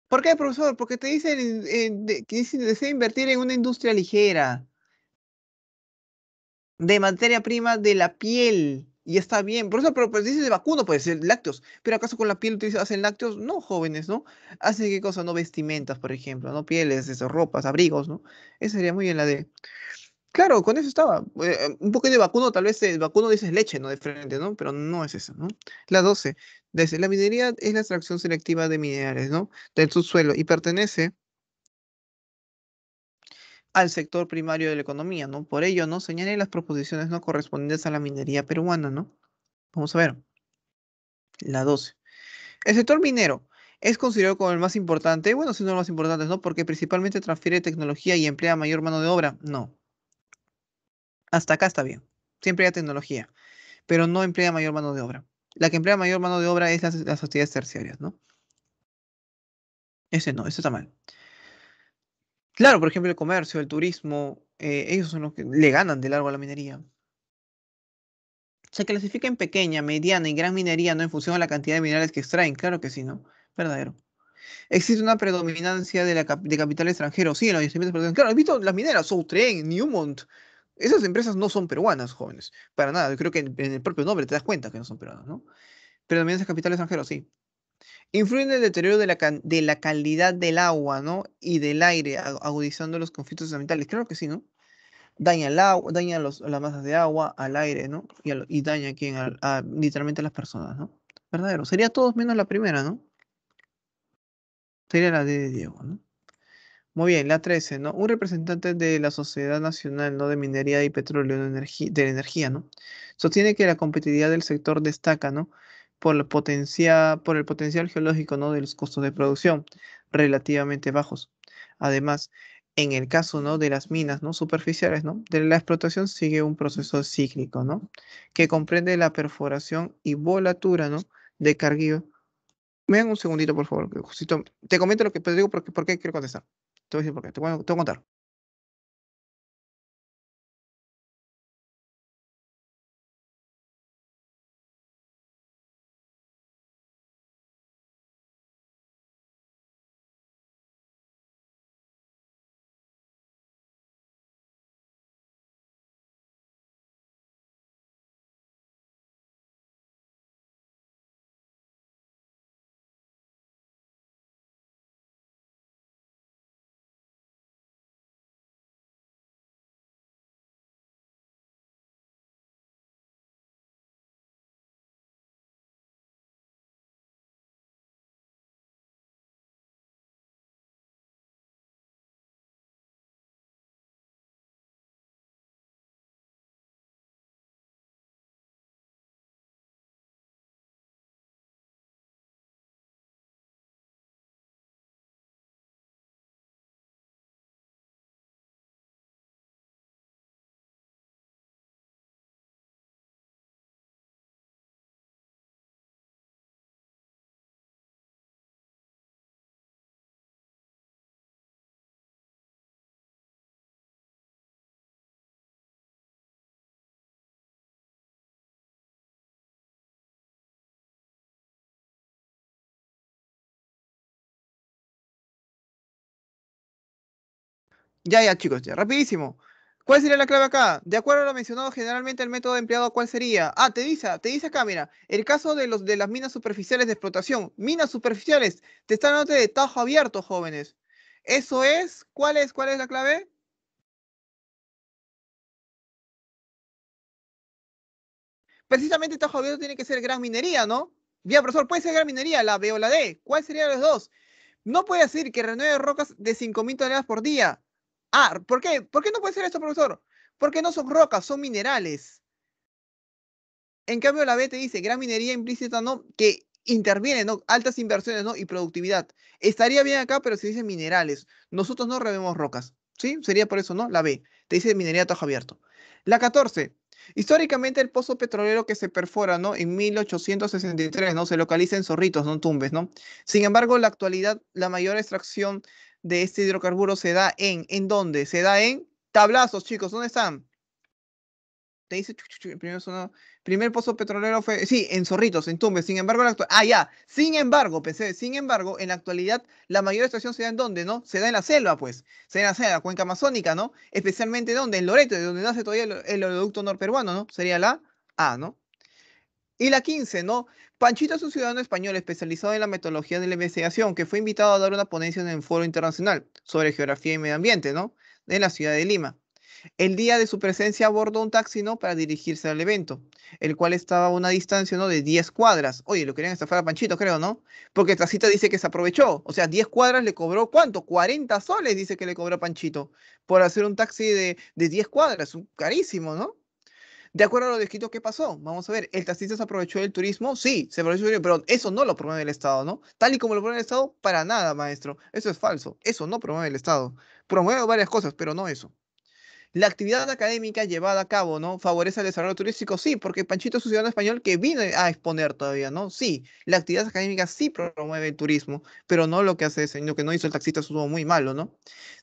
¿Por qué, profesor? Porque te dicen eh, que desea invertir en una industria ligera de materia prima de la piel. Y está bien. Por eso, pero, pues dices de vacuno, puede ser lácteos. Pero ¿acaso con la piel hacen lácteos? No, jóvenes, ¿no? Hacen qué cosa, no vestimentas, por ejemplo, no pieles, esas ropas, abrigos, ¿no? Esa sería muy bien la D. Claro, con eso estaba. Eh, un poquito de vacuno, tal vez el vacuno dices leche, ¿no? De frente, ¿no? Pero no es eso, ¿no? La 12. Desde la minería es la extracción selectiva de minerales, ¿no? Del subsuelo y pertenece al sector primario de la economía, ¿no? Por ello, ¿no? Señale las proposiciones no correspondientes a la minería peruana, ¿no? Vamos a ver. La 12. El sector minero es considerado como el más importante, bueno, si no el más importante, ¿no? Porque principalmente transfiere tecnología y emplea mayor mano de obra. No, hasta acá está bien. Siempre hay tecnología, pero no emplea mayor mano de obra. La que emplea mayor mano de obra es las, las sociedades terciarias, ¿no? Ese no, ese está mal. Claro, por ejemplo, el comercio, el turismo, eh, ellos son los que le ganan de largo a la minería. Se clasifica en pequeña, mediana y gran minería, no en función a la cantidad de minerales que extraen. Claro que sí, ¿no? Verdadero. Existe una predominancia de, la de capital extranjero. Sí, en Claro, ¿has visto las mineras? Soutren, Newmont, esas empresas no son peruanas, jóvenes, para nada. Yo creo que en, el propio nombre te das cuenta que no son peruanas, ¿no? Pero también es capital extranjero, sí. Influyen en el deterioro de la, de la calidad del agua, ¿no? Y del aire, agudizando los conflictos ambientales. Creo que sí, ¿no? Daña el agua, daña las masas de agua, al aire, ¿no? Y, daña aquí literalmente a las personas, ¿no? Verdadero. Sería todos menos la primera, ¿no? Sería la de Diego, ¿no? Muy bien, la 13, ¿no? Un representante de la Sociedad Nacional de Minería y Petróleo de, Energía, ¿no? Sostiene que la competitividad del sector destaca, ¿no? Por, el potencia, por el potencial geológico, ¿no? De los costos de producción relativamente bajos. Además, en el caso, ¿no? De las minas, ¿no? Superficiales, ¿no? De la explotación sigue un proceso cíclico, ¿no? Que comprende la perforación y volatura, ¿no? De carguillo. Vean un segundito, por favor, que te comento lo que te digo porque, porque quiero contestar. Te voy a decir por qué, te voy a, te voy a contar. Ya, ya, chicos, ya, rapidísimo. ¿Cuál sería la clave acá? De acuerdo a lo mencionado, generalmente el método empleado, ¿cuál sería? Ah, te dice, te dice acá, mira, el caso de, los, de las minas superficiales de explotación. Minas superficiales, te están hablando de tajo abierto, jóvenes. Eso es, ¿cuál es, cuál es la clave? Precisamente tajo abierto tiene que ser gran minería, ¿no? Bien, profesor, puede ser gran minería, la B o la D. ¿Cuál sería los dos? No puede decir que renueve rocas de 5.000 toneladas por día Ah, ¿por qué? ¿Por qué no puede ser esto, profesor? Porque no son rocas, son minerales. En cambio, la B te dice gran minería implícita, ¿no? Que interviene, ¿no? Altas inversiones, ¿no? Y productividad. Estaría bien acá, pero se dice minerales. Nosotros no revemos rocas, ¿sí? Sería por eso, ¿no? La B. Te dice minería a tojo abierto. La 14. Históricamente el pozo petrolero que se perfora, ¿no? En 1863, ¿no? Se localiza en Zorritos, no Tumbes, ¿no? Sin embargo, en la actualidad la mayor extracción de este hidrocarburo se da en, ¿en dónde? Se da en tablazos, chicos, ¿dónde están? Te dice, primer, sonado, primer pozo petrolero fue, sí, en Zorritos, en Tumbes, sin embargo, la ah, ya, sin embargo, pensé, sin embargo, en la actualidad, la mayor extracción se da en dónde, ¿no? Se da en la selva, pues, se da en la selva, cuenca amazónica, ¿no? Especialmente, ¿dónde? En Loreto, de donde nace todavía el, el oleoducto norperuano, ¿no? Sería la A, ¿no? Y la 15, ¿no? Panchito es un ciudadano español especializado en la metodología de la investigación que fue invitado a dar una ponencia en el Foro Internacional sobre Geografía y Medio Ambiente, ¿no? En la ciudad de Lima. El día de su presencia abordó un taxi, ¿no? Para dirigirse al evento, el cual estaba a una distancia, ¿no? De 10 cuadras. Oye, lo querían estafar a Panchito, creo, ¿no? Porque Tacita dice que se aprovechó. O sea, 10 cuadras le cobró, ¿cuánto? 40 soles, dice que le cobró a Panchito, por hacer un taxi de, de 10 cuadras. Carísimo, ¿no? de acuerdo a lo descrito, ¿qué pasó? Vamos a ver, ¿el taxista se aprovechó del turismo? Sí, se aprovechó del turismo, pero eso no lo promueve el Estado, ¿no? Tal y como lo promueve el Estado, para nada, maestro. Eso es falso. Eso no promueve el Estado. Promueve varias cosas, pero no eso. La actividad académica llevada a cabo, ¿no? ¿Favorece el desarrollo turístico? Sí, porque Panchito es un ciudadano español que vino a exponer todavía, ¿no? Sí, la actividad académica sí promueve el turismo, pero no lo que hace, lo que no hizo el taxista estuvo muy malo, ¿no?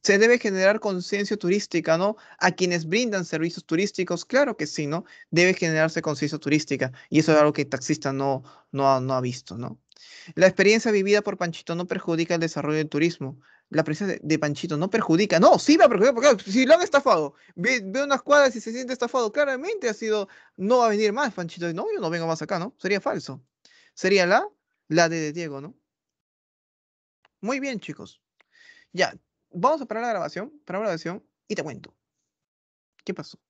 Se debe generar conciencia turística, ¿no? A quienes brindan servicios turísticos, claro que sí, ¿no? Debe generarse conciencia turística y eso es algo que el taxista no, no, no ha visto, ¿no? La experiencia vivida por Panchito no perjudica el desarrollo del turismo la presencia de Panchito no perjudica. No, sí va a perjudicar, porque si lo han estafado, ve, unas cuadras y se siente estafado, claramente ha sido, no va a venir más Panchito. No, yo no vengo más acá, ¿no? Sería falso. Sería la, la de Diego, ¿no? Muy bien, chicos. Ya, vamos a parar la grabación, para la grabación y te cuento. ¿Qué pasó?